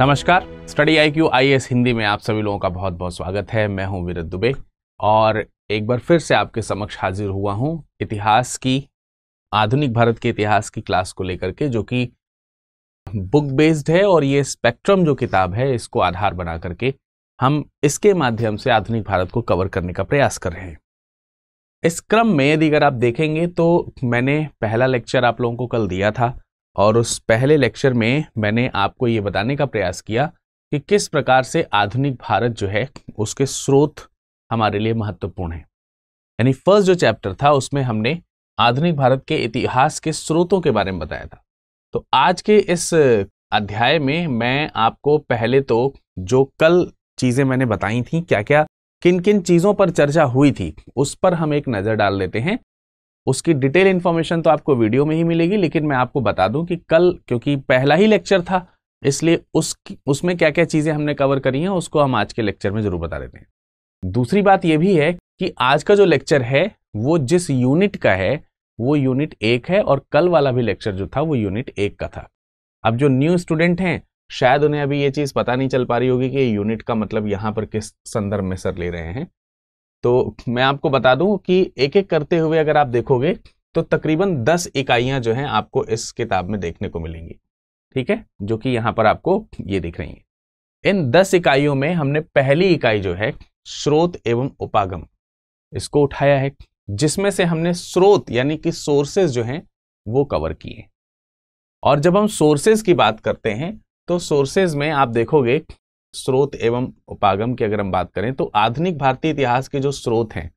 नमस्कार study I Q I S Hindi में आप सभी लोगों का बहुत बहुत स्वागत है मैं हूं वीरत दुबे और एक बार फिर से आपके समक्ष हाजिर हुआ हूं इतिहास की आधुनिक भारत के इतिहास की क्लास को लेकर के जो कि बुक बेस्ड है और ये स्पेक्ट्रम जो किताब है इसको आधार बना करके हम इसके माध्यम से आधुनिक भारत को कवर करने का प्रयास कर रहे हैं इस क्रम में यदि अगर आप देखेंगे तो मैंने पहला लेक्चर आप लोगों को कल दिया था और उस पहले लेक्चर में मैंने आपको ये बताने का प्रयास किया कि किस प्रकार से आधुनिक भारत जो है उसके स्रोत हमारे लिए महत्वपूर्ण है यानी फर्स्ट जो चैप्टर था उसमें हमने आधुनिक भारत के इतिहास के स्रोतों के बारे में बताया था तो आज के इस अध्याय में मैं आपको पहले तो जो कल चीज़ें मैंने बताई थी क्या क्या किन किन चीज़ों पर चर्चा हुई थी उस पर हम एक नज़र डाल लेते हैं उसकी डिटेल इन्फॉर्मेशन तो आपको वीडियो में ही मिलेगी लेकिन मैं आपको बता दूं कि कल क्योंकि पहला ही लेक्चर था इसलिए उस उसमें क्या क्या चीज़ें हमने कवर करी हैं उसको हम आज के लेक्चर में ज़रूर बता देते हैं दूसरी बात यह भी है कि आज का जो लेक्चर है वो जिस यूनिट का है वो यूनिट एक है और कल वाला भी लेक्चर जो था वो यूनिट एक का था अब जो न्यू स्टूडेंट हैं शायद उन्हें अभी ये चीज़ पता नहीं चल पा रही होगी कि यूनिट का मतलब यहाँ पर किस संदर्भ में सर ले रहे हैं तो मैं आपको बता दूं कि एक एक करते हुए अगर आप देखोगे तो तकरीबन 10 इकाइयां जो हैं आपको इस किताब में देखने को मिलेंगी ठीक है जो कि यहां पर आपको ये दिख रही है इन 10 इकाइयों में हमने पहली इकाई जो है स्रोत एवं उपागम इसको उठाया है जिसमें से हमने स्रोत यानी कि सोर्सेज जो हैं वो कवर किए और जब हम सोर्सेज की बात करते हैं तो सोर्सेज में आप देखोगे स्रोत एवं उपागम की अगर हम बात करें तो आधुनिक भारतीय इतिहास के जो स्रोत हैं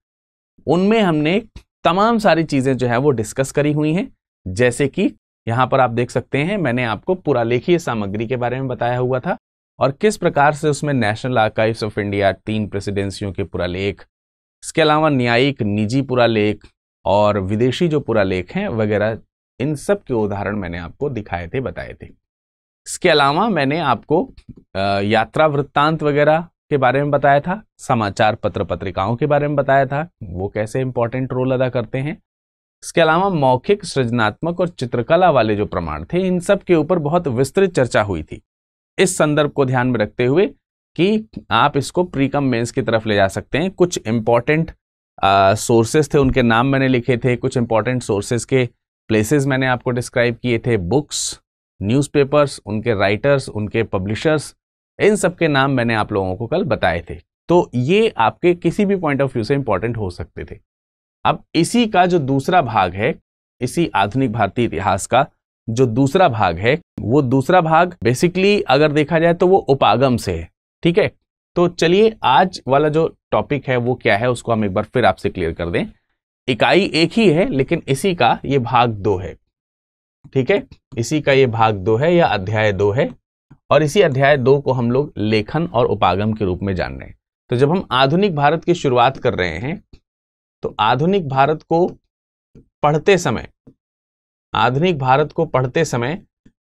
उनमें हमने तमाम सारी चीज़ें जो है वो डिस्कस करी हुई हैं जैसे कि यहाँ पर आप देख सकते हैं मैंने आपको लेखीय सामग्री के बारे में बताया हुआ था और किस प्रकार से उसमें नेशनल आर्काइव्स ऑफ इंडिया तीन प्रेसिडेंसियों के लेख इसके अलावा न्यायिक निजी लेख और विदेशी जो लेख हैं वगैरह इन सब के उदाहरण मैंने आपको दिखाए थे बताए थे इसके अलावा मैंने आपको यात्रा वृत्तांत वगैरह के बारे में बताया था समाचार पत्र पत्रिकाओं के बारे में बताया था वो कैसे इंपॉर्टेंट रोल अदा करते हैं इसके अलावा मौखिक सृजनात्मक और चित्रकला वाले जो प्रमाण थे इन सब के ऊपर बहुत विस्तृत चर्चा हुई थी इस संदर्भ को ध्यान में रखते हुए कि आप इसको प्रीकम मेंस की तरफ ले जा सकते हैं कुछ इंपॉर्टेंट सोर्सेज थे उनके नाम मैंने लिखे थे कुछ इंपॉर्टेंट सोर्सेज के प्लेसेस मैंने आपको डिस्क्राइब किए थे बुक्स न्यूज़पेपर्स उनके राइटर्स उनके पब्लिशर्स इन सब के नाम मैंने आप लोगों को कल बताए थे तो ये आपके किसी भी पॉइंट ऑफ व्यू से इंपॉर्टेंट हो सकते थे अब इसी का जो दूसरा भाग है इसी आधुनिक भारतीय इतिहास का जो दूसरा भाग है वो दूसरा भाग बेसिकली अगर देखा जाए तो वो उपागम से है ठीक है तो चलिए आज वाला जो टॉपिक है वो क्या है उसको हम एक बार फिर आपसे क्लियर कर दें इकाई एक ही है लेकिन इसी का ये भाग दो है ठीक है इसी का ये भाग दो है या अध्याय दो है और इसी अध्याय दो को हम लोग लेखन और उपागम के रूप में जान रहे हैं तो जब हम आधुनिक भारत की शुरुआत कर रहे हैं तो आधुनिक भारत को पढ़ते समय आधुनिक भारत को पढ़ते समय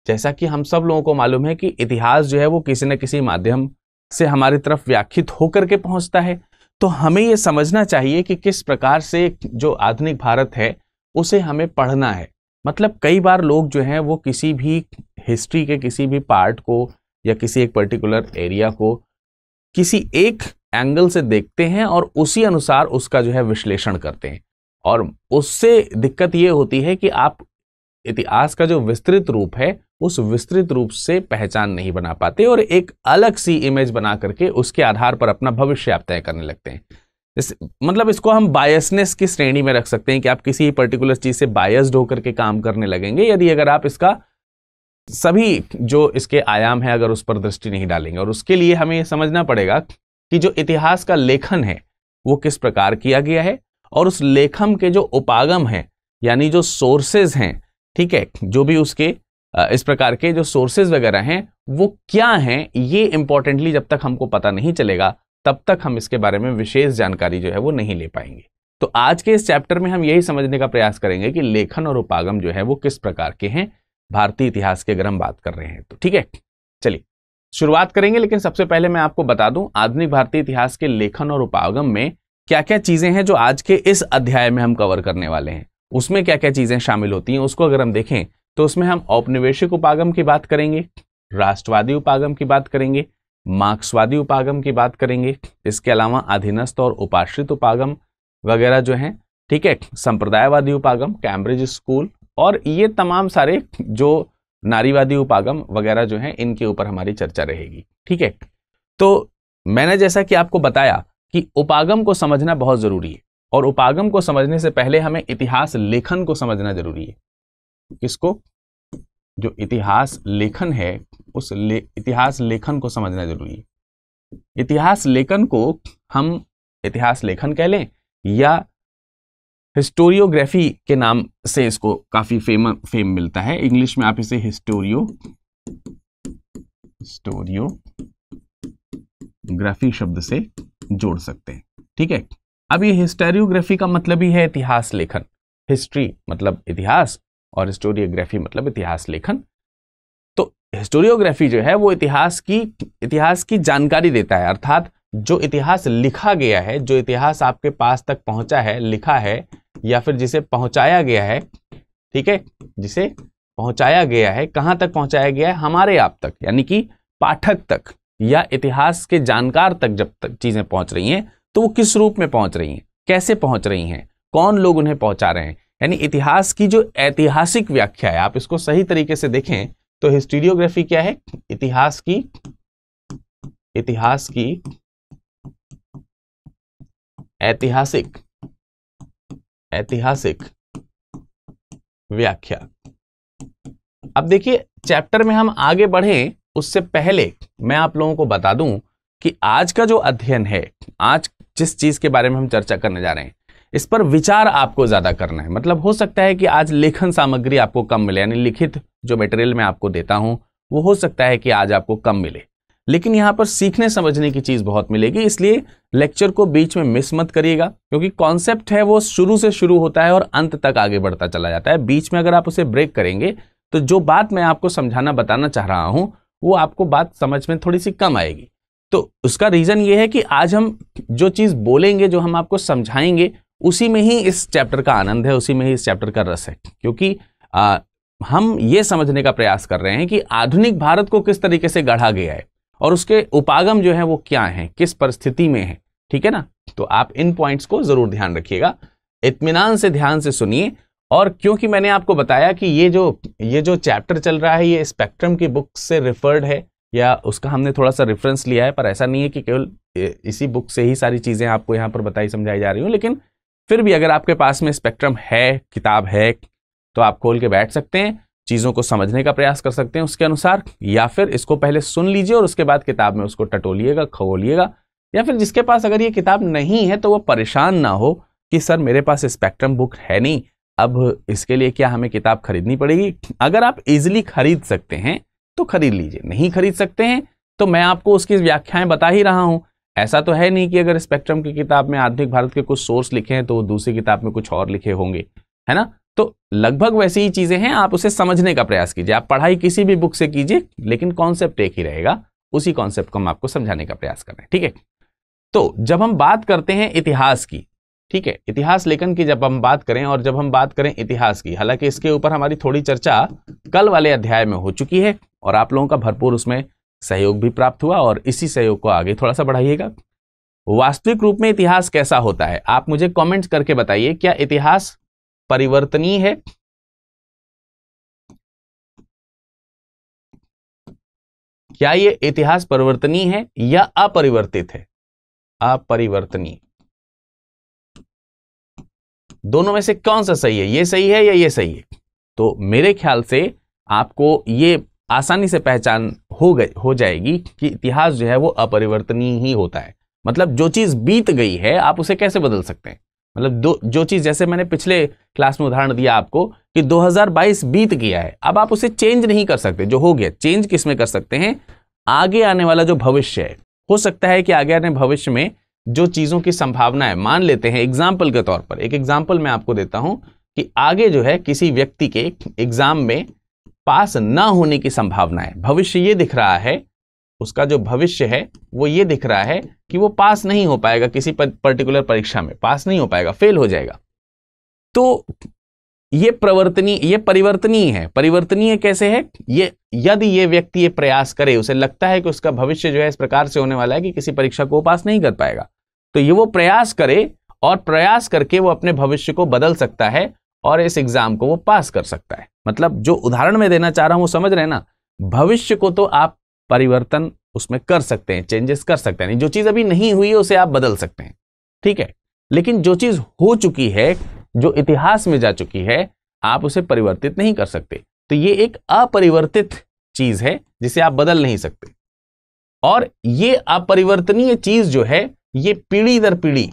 जैसा कि हम सब लोगों को मालूम है कि इतिहास जो है वो किसी न किसी माध्यम से हमारी तरफ व्याख्यित होकर के पहुंचता है तो हमें ये समझना चाहिए कि किस प्रकार से जो आधुनिक भारत है उसे हमें पढ़ना है मतलब कई बार लोग जो हैं वो किसी भी हिस्ट्री के किसी भी पार्ट को या किसी एक पर्टिकुलर एरिया को किसी एक एंगल से देखते हैं और उसी अनुसार उसका जो है विश्लेषण करते हैं और उससे दिक्कत ये होती है कि आप इतिहास का जो विस्तृत रूप है उस विस्तृत रूप से पहचान नहीं बना पाते और एक अलग सी इमेज बना करके उसके आधार पर अपना भविष्य आप तय करने लगते हैं मतलब इसको हम बायसनेस की श्रेणी में रख सकते हैं कि आप किसी पर्टिकुलर चीज़ से बायस्ड होकर के काम करने लगेंगे यदि अगर आप इसका सभी जो इसके आयाम है अगर उस पर दृष्टि नहीं डालेंगे और उसके लिए हमें समझना पड़ेगा कि जो इतिहास का लेखन है वो किस प्रकार किया गया है और उस लेखन के जो उपागम हैं यानी जो सोर्सेज हैं ठीक है जो भी उसके इस प्रकार के जो सोर्सेज वगैरह हैं वो क्या हैं ये इंपॉर्टेंटली जब तक हमको पता नहीं चलेगा तब तक हम इसके बारे में विशेष जानकारी जो है वो नहीं ले पाएंगे तो आज के इस चैप्टर में हम यही समझने का प्रयास करेंगे कि लेखन और उपागम जो है वो किस प्रकार के हैं भारतीय इतिहास की अगर हम बात कर रहे हैं तो ठीक है चलिए शुरुआत करेंगे लेकिन सबसे पहले मैं आपको बता दूं आधुनिक भारतीय इतिहास के लेखन और उपागम में क्या क्या चीजें हैं जो आज के इस अध्याय में हम कवर करने वाले हैं उसमें क्या क्या चीजें शामिल होती हैं उसको अगर हम देखें तो उसमें हम औपनिवेशिक उपागम की बात करेंगे राष्ट्रवादी उपागम की बात करेंगे मार्क्सवादी उपागम की बात करेंगे इसके अलावा अधीनस्थ और उपाश्रित उपागम वगैरह जो है ठीक है संप्रदायवादी उपागम कैम्ब्रिज स्कूल और ये तमाम सारे जो नारीवादी उपागम वगैरह जो है इनके ऊपर हमारी चर्चा रहेगी ठीक है तो मैंने जैसा कि आपको बताया कि उपागम को समझना बहुत जरूरी है और उपागम को समझने से पहले हमें इतिहास लेखन को समझना जरूरी है किसको जो इतिहास लेखन है उस ले, इतिहास लेखन को समझना जरूरी है इतिहास लेखन को हम इतिहास लेखन कह लें या हिस्टोरियोग्राफी के नाम से इसको काफ़ी फेम फेम मिलता है इंग्लिश में आप इसे हिस्टोरियो हिस्टोरियोग्राफी शब्द से जोड़ सकते हैं ठीक है अब ये हिस्टोरियोग्राफी का मतलब ही है इतिहास लेखन हिस्ट्री मतलब इतिहास और हिस्टोरियोग्राफी मतलब इतिहास लेखन तो हिस्टोरियोग्राफी जो है वो इतिहास की इतिहास की जानकारी देता है अर्थात जो इतिहास लिखा गया है जो इतिहास आपके पास तक पहुंचा है लिखा है या फिर जिसे पहुंचाया गया है ठीक है जिसे पहुंचाया गया है कहां तक पहुंचाया गया है हमारे आप तक यानी कि पाठक तक या इतिहास के जानकार तक जब तक चीज़ें पहुंच रही हैं तो वो किस रूप में पहुंच रही हैं कैसे पहुंच रही हैं कौन लोग उन्हें पहुंचा रहे हैं यानी इतिहास की जो ऐतिहासिक व्याख्या है आप इसको सही तरीके से देखें तो हिस्टीरियोग्राफी क्या है इतिहास की इतिहास की ऐतिहासिक ऐतिहासिक व्याख्या अब देखिए चैप्टर में हम आगे बढ़े उससे पहले मैं आप लोगों को बता दूं कि आज का जो अध्ययन है आज जिस चीज के बारे में हम चर्चा करने जा रहे हैं इस पर विचार आपको ज़्यादा करना है मतलब हो सकता है कि आज लेखन सामग्री आपको कम मिले यानी लिखित जो मटेरियल मैं आपको देता हूँ वो हो सकता है कि आज आपको कम मिले लेकिन यहाँ पर सीखने समझने की चीज़ बहुत मिलेगी इसलिए लेक्चर को बीच में मिस मत करिएगा क्योंकि कॉन्सेप्ट है वो शुरू से शुरू होता है और अंत तक आगे बढ़ता चला जाता है बीच में अगर आप उसे ब्रेक करेंगे तो जो बात मैं आपको समझाना बताना चाह रहा हूँ वो आपको बात समझ में थोड़ी सी कम आएगी तो उसका रीज़न ये है कि आज हम जो चीज़ बोलेंगे जो हम आपको समझाएंगे उसी में ही इस चैप्टर का आनंद है उसी में ही इस चैप्टर का रस है क्योंकि आ, हम ये समझने का प्रयास कर रहे हैं कि आधुनिक भारत को किस तरीके से गढ़ा गया है और उसके उपागम जो है वो क्या हैं किस परिस्थिति में है ठीक है ना तो आप इन पॉइंट्स को जरूर ध्यान रखिएगा इतमान से ध्यान से सुनिए और क्योंकि मैंने आपको बताया कि ये जो ये जो चैप्टर चल रहा है ये स्पेक्ट्रम की बुक से रिफर्ड है या उसका हमने थोड़ा सा रेफरेंस लिया है पर ऐसा नहीं है कि केवल इसी बुक से ही सारी चीज़ें आपको यहाँ पर बताई समझाई जा रही हूँ लेकिन फिर भी अगर आपके पास में स्पेक्ट्रम है किताब है तो आप खोल के बैठ सकते हैं चीज़ों को समझने का प्रयास कर सकते हैं उसके अनुसार या फिर इसको पहले सुन लीजिए और उसके बाद किताब में उसको टटोलिएगा खगोलिएगा या फिर जिसके पास अगर ये किताब नहीं है तो वो परेशान ना हो कि सर मेरे पास स्पेक्ट्रम बुक है नहीं अब इसके लिए क्या हमें किताब खरीदनी पड़ेगी अगर आप इजिली खरीद सकते हैं तो खरीद लीजिए नहीं खरीद सकते हैं तो मैं आपको उसकी व्याख्याएं बता ही रहा हूँ ऐसा तो है नहीं कि अगर स्पेक्ट्रम की किताब में आधुनिक भारत के कुछ सोर्स लिखे हैं तो वो दूसरी किताब में कुछ और लिखे होंगे है ना तो लगभग वैसी ही चीज़ें हैं आप उसे समझने का प्रयास कीजिए आप पढ़ाई किसी भी बुक से कीजिए लेकिन कॉन्सेप्ट एक ही रहेगा उसी कॉन्सेप्ट को हम आपको समझाने का प्रयास कर रहे हैं ठीक है तो जब हम बात करते हैं इतिहास की ठीक है इतिहास लेखन की जब हम बात करें और जब हम बात करें इतिहास की हालांकि इसके ऊपर हमारी थोड़ी चर्चा कल वाले अध्याय में हो चुकी है और आप लोगों का भरपूर उसमें सहयोग भी प्राप्त हुआ और इसी सहयोग को आगे थोड़ा सा बढ़ाइएगा वास्तविक रूप में इतिहास कैसा होता है आप मुझे कमेंट्स करके बताइए क्या इतिहास परिवर्तनीय है क्या ये इतिहास परिवर्तनीय है या अपरिवर्तित है अपरिवर्तनीय दोनों में से कौन सा सही है ये सही है या ये सही है तो मेरे ख्याल से आपको ये आसानी से पहचान हो गई हो जाएगी कि इतिहास जो है वो अपरिवर्तनीय ही होता है मतलब जो चीज़ बीत गई है आप उसे कैसे बदल सकते हैं मतलब दो जो चीज़ जैसे मैंने पिछले क्लास में उदाहरण दिया आपको कि 2022 बीत गया है अब आप उसे चेंज नहीं कर सकते जो हो गया चेंज किस में कर सकते हैं आगे आने वाला जो भविष्य है हो सकता है कि आगे आने भविष्य में जो चीज़ों की संभावना है मान लेते हैं एग्जाम्पल के तौर पर एक एग्जाम्पल मैं आपको देता हूँ कि आगे जो है किसी व्यक्ति के एग्ज़ाम में पास ना होने की संभावना है भविष्य ये दिख रहा है उसका जो भविष्य है वो ये दिख रहा है कि वो पास नहीं हो पाएगा किसी पर्टिकुलर परीक्षा में पास नहीं हो पाएगा फेल हो जाएगा तो ये प्रवर्तनी ये परिवर्तनीय है परिवर्तनीय कैसे है ये यदि ये व्यक्ति ये प्रयास करे उसे लगता है कि उसका भविष्य जो है इस प्रकार से होने वाला है कि किसी परीक्षा को पास नहीं कर पाएगा तो ये वो प्रयास करे और प्रयास करके वो अपने भविष्य को बदल सकता है और इस एग्जाम को वो पास कर सकता है मतलब जो उदाहरण में देना चाह रहा हूं वो समझ रहे हैं ना भविष्य को तो आप परिवर्तन उसमें कर सकते हैं चेंजेस कर सकते हैं जो चीज अभी नहीं हुई है उसे आप बदल सकते हैं ठीक है लेकिन जो चीज हो चुकी है जो इतिहास में जा चुकी है आप उसे परिवर्तित नहीं कर सकते तो ये एक अपरिवर्तित चीज है जिसे आप बदल नहीं सकते और ये अपरिवर्तनीय चीज जो है ये पीढ़ी दर पीढ़ी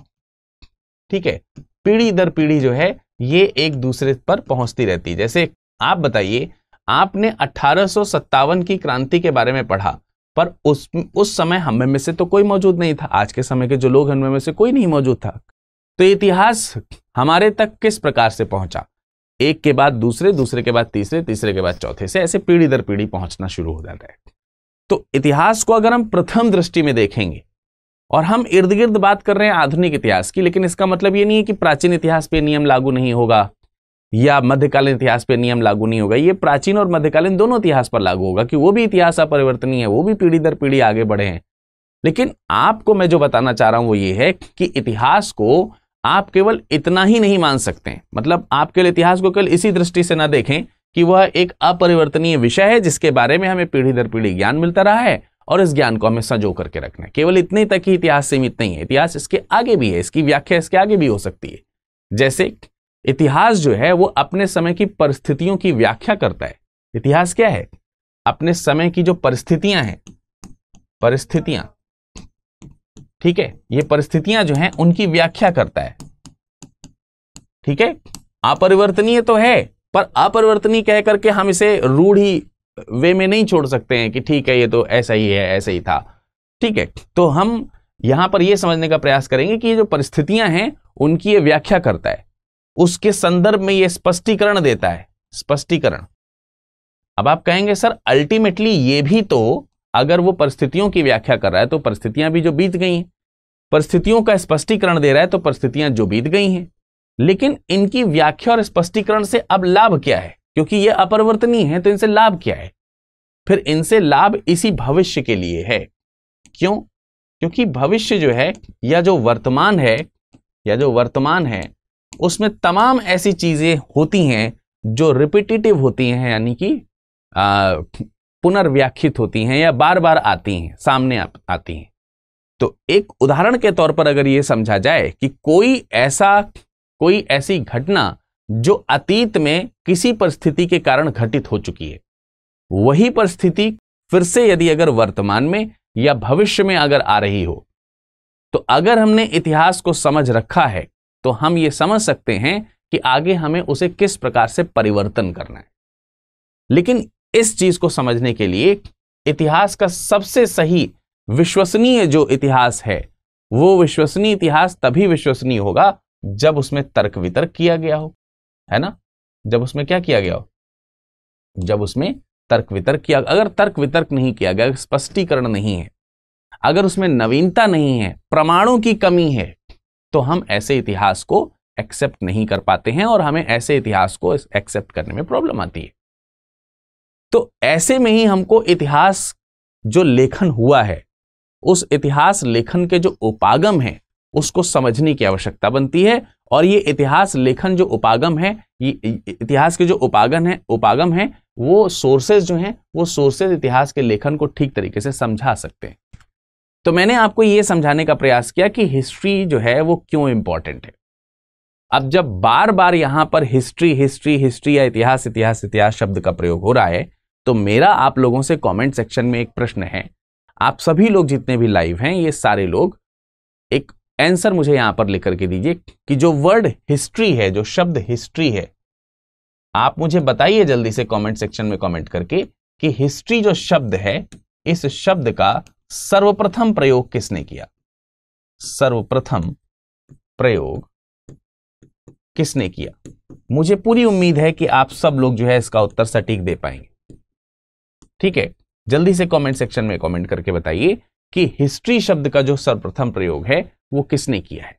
ठीक है पीढ़ी दर पीढ़ी जो है ये एक दूसरे पर पहुंचती रहती है जैसे आप बताइए आपने अठारह की क्रांति के बारे में पढ़ा पर उस उस समय हमें में से तो कोई मौजूद नहीं था आज के समय के जो लोग हमें में से कोई नहीं मौजूद था तो इतिहास हमारे तक किस प्रकार से पहुंचा एक के बाद दूसरे दूसरे के बाद तीसरे तीसरे के बाद चौथे से ऐसे पीढ़ी दर पीढ़ी पहुंचना शुरू हो जाता है तो इतिहास को अगर हम प्रथम दृष्टि में देखेंगे और हम इर्द गिर्द बात कर रहे हैं आधुनिक इतिहास की लेकिन इसका मतलब ये नहीं है कि प्राचीन इतिहास पे नियम लागू नहीं होगा या मध्यकालीन इतिहास पे नियम लागू नहीं होगा ये प्राचीन और मध्यकालीन दोनों इतिहास पर लागू होगा कि वो भी इतिहास अपरिवर्तनीय है वो भी पीढ़ी दर पीढ़ी आगे बढ़े हैं लेकिन आपको मैं जो बताना चाह रहा हूँ वो ये है कि इतिहास को आप केवल इतना ही नहीं मान सकते मतलब आप केवल इतिहास को केवल इसी दृष्टि से ना देखें कि वह एक अपरिवर्तनीय विषय है जिसके बारे में हमें पीढ़ी दर पीढ़ी ज्ञान मिलता रहा है और इस ज्ञान को हमें संजो करके रखना है केवल इतने तक ही इतिहास सीमित नहीं है इतिहास इसके आगे भी है इसकी व्याख्या इसके आगे भी हो सकती है जैसे इतिहास जो है वो अपने समय की परिस्थितियों की व्याख्या करता है इतिहास क्या है अपने समय की जो परिस्थितियां हैं परिस्थितियां ठीक है ये परिस्थितियां जो हैं उनकी व्याख्या करता है ठीक है अपरिवर्तनीय तो है पर अपरिवर्तनीय कहकर के हम इसे रूढ़ी वे में नहीं छोड़ सकते हैं कि ठीक है ये तो ऐसा ही है ऐसा ही था ठीक है तो हम यहां पर यह समझने का प्रयास करेंगे कि ये जो परिस्थितियां हैं उनकी ये व्याख्या करता है उसके संदर्भ में ये स्पष्टीकरण देता है स्पष्टीकरण अब आप कहेंगे सर अल्टीमेटली ये भी तो अगर वो परिस्थितियों की व्याख्या कर रहा है तो परिस्थितियां भी जो बीत गई हैं परिस्थितियों का स्पष्टीकरण दे रहा है तो परिस्थितियां जो बीत गई हैं लेकिन इनकी व्याख्या और स्पष्टीकरण से अब लाभ क्या है क्योंकि ये अपरिवर्तनीय है तो इनसे लाभ क्या है फिर इनसे लाभ इसी भविष्य के लिए है क्यों क्योंकि भविष्य जो है या जो वर्तमान है या जो वर्तमान है उसमें तमाम ऐसी चीजें होती हैं जो रिपीटिटिव होती हैं यानी कि पुनर्व्याख्यित होती हैं या बार बार आती हैं सामने आ, आती हैं तो एक उदाहरण के तौर पर अगर ये समझा जाए कि कोई ऐसा कोई ऐसी घटना जो अतीत में किसी परिस्थिति के कारण घटित हो चुकी है वही परिस्थिति फिर से यदि अगर वर्तमान में या भविष्य में अगर आ रही हो तो अगर हमने इतिहास को समझ रखा है तो हम ये समझ सकते हैं कि आगे हमें उसे किस प्रकार से परिवर्तन करना है लेकिन इस चीज को समझने के लिए इतिहास का सबसे सही विश्वसनीय जो इतिहास है वो विश्वसनीय इतिहास तभी विश्वसनीय होगा जब उसमें तर्क वितर्क किया गया हो है ना जब उसमें क्या किया गया हो जब उसमें तर्क वितर्क किया अगर तर्क वितर्क नहीं किया गया स्पष्टीकरण नहीं है अगर उसमें नवीनता नहीं है प्रमाणों की कमी है तो हम ऐसे इतिहास को एक्सेप्ट नहीं कर पाते हैं और हमें ऐसे इतिहास को एक्सेप्ट करने में प्रॉब्लम आती है तो ऐसे में ही हमको इतिहास जो लेखन हुआ है उस इतिहास लेखन के जो उपागम हैं उसको समझने की आवश्यकता बनती है और ये इतिहास लेखन जो उपागम है ये इतिहास के जो उपागम है उपागम है वो सोर्सेज जो हैं वो सोर्सेज इतिहास के लेखन को ठीक तरीके से समझा सकते हैं तो मैंने आपको ये समझाने का प्रयास किया कि हिस्ट्री जो है वो क्यों इंपॉर्टेंट है अब जब बार बार यहां पर हिस्ट्री हिस्ट्री हिस्ट्री या इतिहास इतिहास इतिहास शब्द का प्रयोग हो रहा है तो मेरा आप लोगों से कमेंट सेक्शन में एक प्रश्न है आप सभी लोग जितने भी लाइव हैं ये सारे लोग आंसर मुझे यहां पर लिख करके दीजिए कि जो वर्ड हिस्ट्री है जो शब्द हिस्ट्री है आप मुझे बताइए जल्दी से कमेंट सेक्शन में कमेंट करके कि हिस्ट्री जो शब्द है इस शब्द का सर्वप्रथम प्रयोग किसने किया सर्वप्रथम प्रयोग किसने किया मुझे पूरी उम्मीद है कि आप सब लोग जो है इसका उत्तर सटीक दे पाएंगे ठीक है जल्दी से कमेंट सेक्शन में कमेंट करके बताइए कि हिस्ट्री शब्द का जो सर्वप्रथम प्रयोग है वो किसने किया है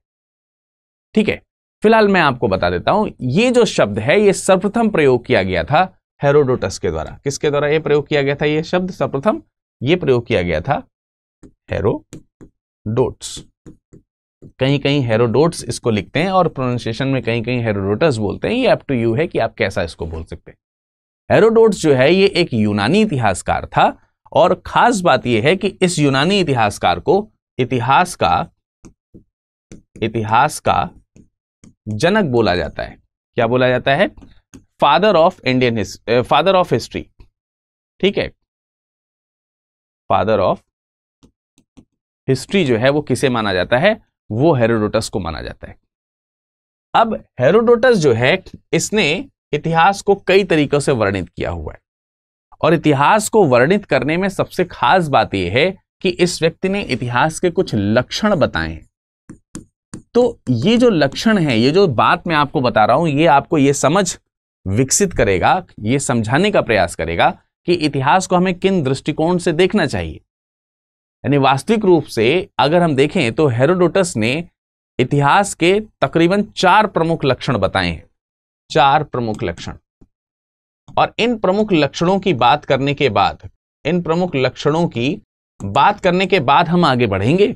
ठीक है फिलहाल मैं आपको बता देता हूं ये जो शब्द है ये सर्वप्रथम प्रयोग किया गया था हेरोडोटस के द्वारा किसके द्वारा ये प्रयोग किया गया था ये शब्द सर्वप्रथम ये प्रयोग किया गया था हेरोडोट्स कहीं कहीं हेरोडोट्स इसको लिखते हैं और प्रोनाउंसिएशन में कहीं कहीं हेरोडोटस बोलते हैं ये अप टू यू है कि आप कैसा इसको बोल सकते हैं हेरोडोट्स जो है ये एक यूनानी इतिहासकार था और खास बात यह है कि इस यूनानी इतिहासकार को इतिहास का इतिहास का जनक बोला जाता है क्या बोला जाता है father of Indian history father of history ठीक है फादर ऑफ हिस्ट्री जो है वो किसे माना जाता है वो हेरोडोटस को माना जाता है अब हेरोडोटस जो है इसने इतिहास को कई तरीकों से वर्णित किया हुआ है और इतिहास को वर्णित करने में सबसे खास बात यह है कि इस व्यक्ति ने इतिहास के कुछ लक्षण बताए हैं तो ये जो लक्षण है ये जो बात मैं आपको बता रहा हूं ये आपको ये समझ विकसित करेगा ये समझाने का प्रयास करेगा कि इतिहास को हमें किन दृष्टिकोण से देखना चाहिए यानी वास्तविक रूप से अगर हम देखें तो हेरोडोटस ने इतिहास के तकरीबन चार प्रमुख लक्षण बताए हैं चार प्रमुख लक्षण और इन प्रमुख लक्षणों की बात करने के बाद इन प्रमुख लक्षणों की बात करने के बाद हम आगे बढ़ेंगे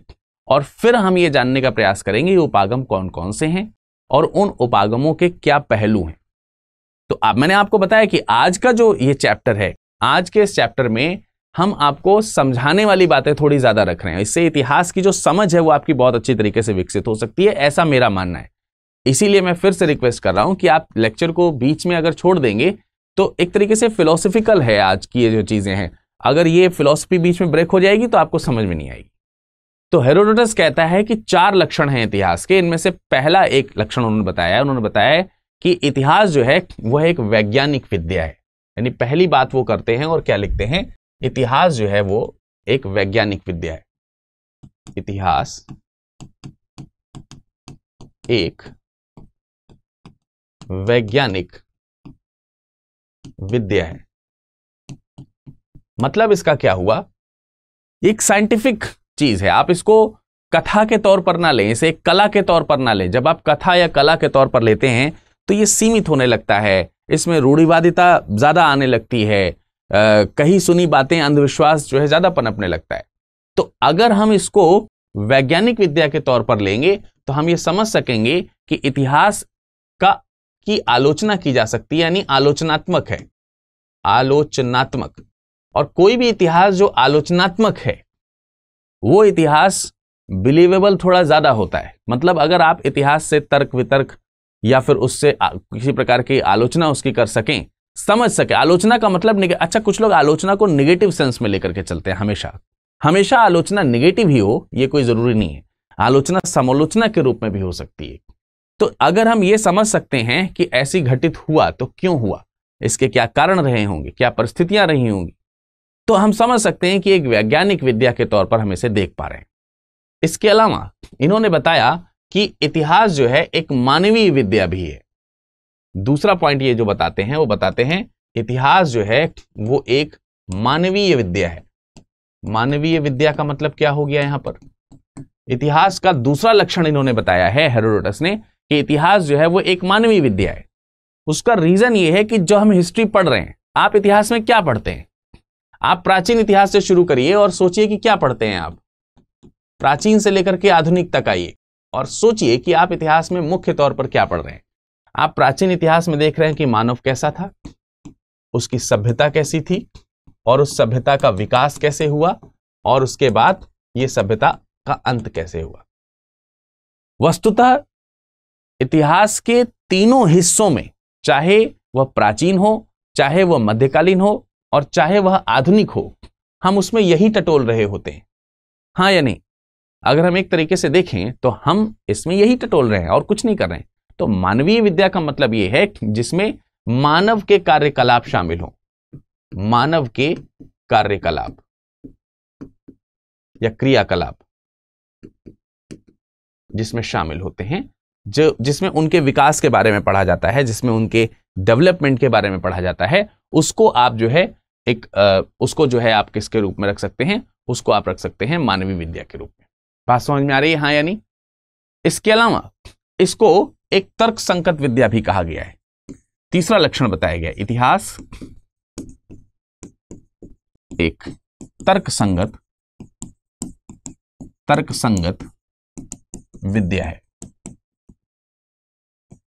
और फिर हम ये जानने का प्रयास करेंगे ये उपागम कौन कौन से हैं और उन उपागमों के क्या पहलू हैं तो आप मैंने आपको बताया कि आज का जो ये चैप्टर है आज के इस चैप्टर में हम आपको समझाने वाली बातें थोड़ी ज़्यादा रख रहे हैं इससे इतिहास की जो समझ है वो आपकी बहुत अच्छी तरीके से विकसित हो सकती है ऐसा मेरा मानना है इसीलिए मैं फिर से रिक्वेस्ट कर रहा हूँ कि आप लेक्चर को बीच में अगर छोड़ देंगे तो एक तरीके से फिलोसफिकल है आज की ये जो चीज़ें हैं अगर ये फिलोसफी बीच में ब्रेक हो जाएगी तो आपको समझ में नहीं आएगी तो हेरोडोटस कहता है कि चार लक्षण हैं इतिहास के इनमें से पहला एक लक्षण उन्होंने बताया उन्होंने बताया कि इतिहास जो है वह एक वैज्ञानिक विद्या है यानी पहली बात वो करते हैं और क्या लिखते हैं इतिहास जो है वो एक वैज्ञानिक विद्या है इतिहास एक वैज्ञानिक विद्या है मतलब इसका क्या हुआ एक साइंटिफिक चीज है आप इसको कथा के तौर पर ना लें इसे कला के तौर पर ना लें जब आप कथा या कला के तौर पर लेते हैं तो ये सीमित होने लगता है इसमें रूढ़िवादिता ज़्यादा आने लगती है आ, कहीं सुनी बातें अंधविश्वास जो है ज़्यादा पनपने लगता है तो अगर हम इसको वैज्ञानिक विद्या के तौर पर लेंगे तो हम ये समझ सकेंगे कि इतिहास का की आलोचना की जा सकती है यानी आलोचनात्मक है आलोचनात्मक और कोई भी इतिहास जो आलोचनात्मक है वो इतिहास बिलीवेबल थोड़ा ज़्यादा होता है मतलब अगर आप इतिहास से तर्क वितर्क या फिर उससे किसी प्रकार की आलोचना उसकी कर सकें समझ सके आलोचना का मतलब अच्छा कुछ लोग आलोचना को निगेटिव सेंस में लेकर के चलते हैं हमेशा हमेशा आलोचना निगेटिव ही हो ये कोई ज़रूरी नहीं है आलोचना समालोचना के रूप में भी हो सकती है तो अगर हम ये समझ सकते हैं कि ऐसी घटित हुआ तो क्यों हुआ इसके क्या कारण रहे होंगे क्या परिस्थितियां रही होंगी तो हम समझ सकते हैं कि एक वैज्ञानिक विद्या के तौर पर हम इसे देख पा रहे हैं इसके अलावा इन्होंने बताया कि इतिहास जो है एक मानवीय विद्या भी है दूसरा पॉइंट ये जो बताते हैं वो बताते हैं इतिहास जो है वो एक मानवीय विद्या है मानवीय विद्या का मतलब क्या हो गया यहां पर इतिहास का दूसरा लक्षण इन्होंने बताया है हेरोडोटस ने कि इतिहास जो है वो एक मानवीय विद्या है उसका रीजन ये है कि जो हम हिस्ट्री पढ़ रहे हैं आप इतिहास में क्या पढ़ते हैं आप प्राचीन इतिहास से शुरू करिए और सोचिए कि क्या पढ़ते हैं आप प्राचीन से लेकर के आधुनिक तक आइए और सोचिए कि आप इतिहास में मुख्य तौर पर क्या पढ़ रहे हैं आप प्राचीन इतिहास में देख रहे हैं कि मानव कैसा था उसकी सभ्यता कैसी थी और उस सभ्यता का विकास कैसे हुआ और उसके बाद ये सभ्यता का अंत कैसे हुआ वस्तुतः इतिहास के तीनों हिस्सों में चाहे वह प्राचीन हो चाहे वह मध्यकालीन हो और चाहे वह आधुनिक हो हम उसमें यही टटोल रहे होते हैं हाँ या नहीं अगर हम एक तरीके से देखें तो हम इसमें यही टटोल रहे हैं और कुछ नहीं कर रहे हैं तो मानवीय विद्या का मतलब यह है जिसमें मानव के कार्यकलाप शामिल हो मानव के कार्यकलाप या क्रियाकलाप जिसमें शामिल होते हैं जो जिसमें उनके विकास के बारे में पढ़ा जाता है जिसमें उनके डेवलपमेंट के बारे में पढ़ा जाता है उसको आप जो है एक आ, उसको जो है आप किसके रूप में रख सकते हैं उसको आप रख सकते हैं मानवीय विद्या के रूप में बात समझ में आ रही है हाँ यानी इसके अलावा इसको एक तर्क संकट विद्या भी कहा गया है तीसरा लक्षण बताया गया इतिहास एक तर्क संगत तर्क संगत विद्या है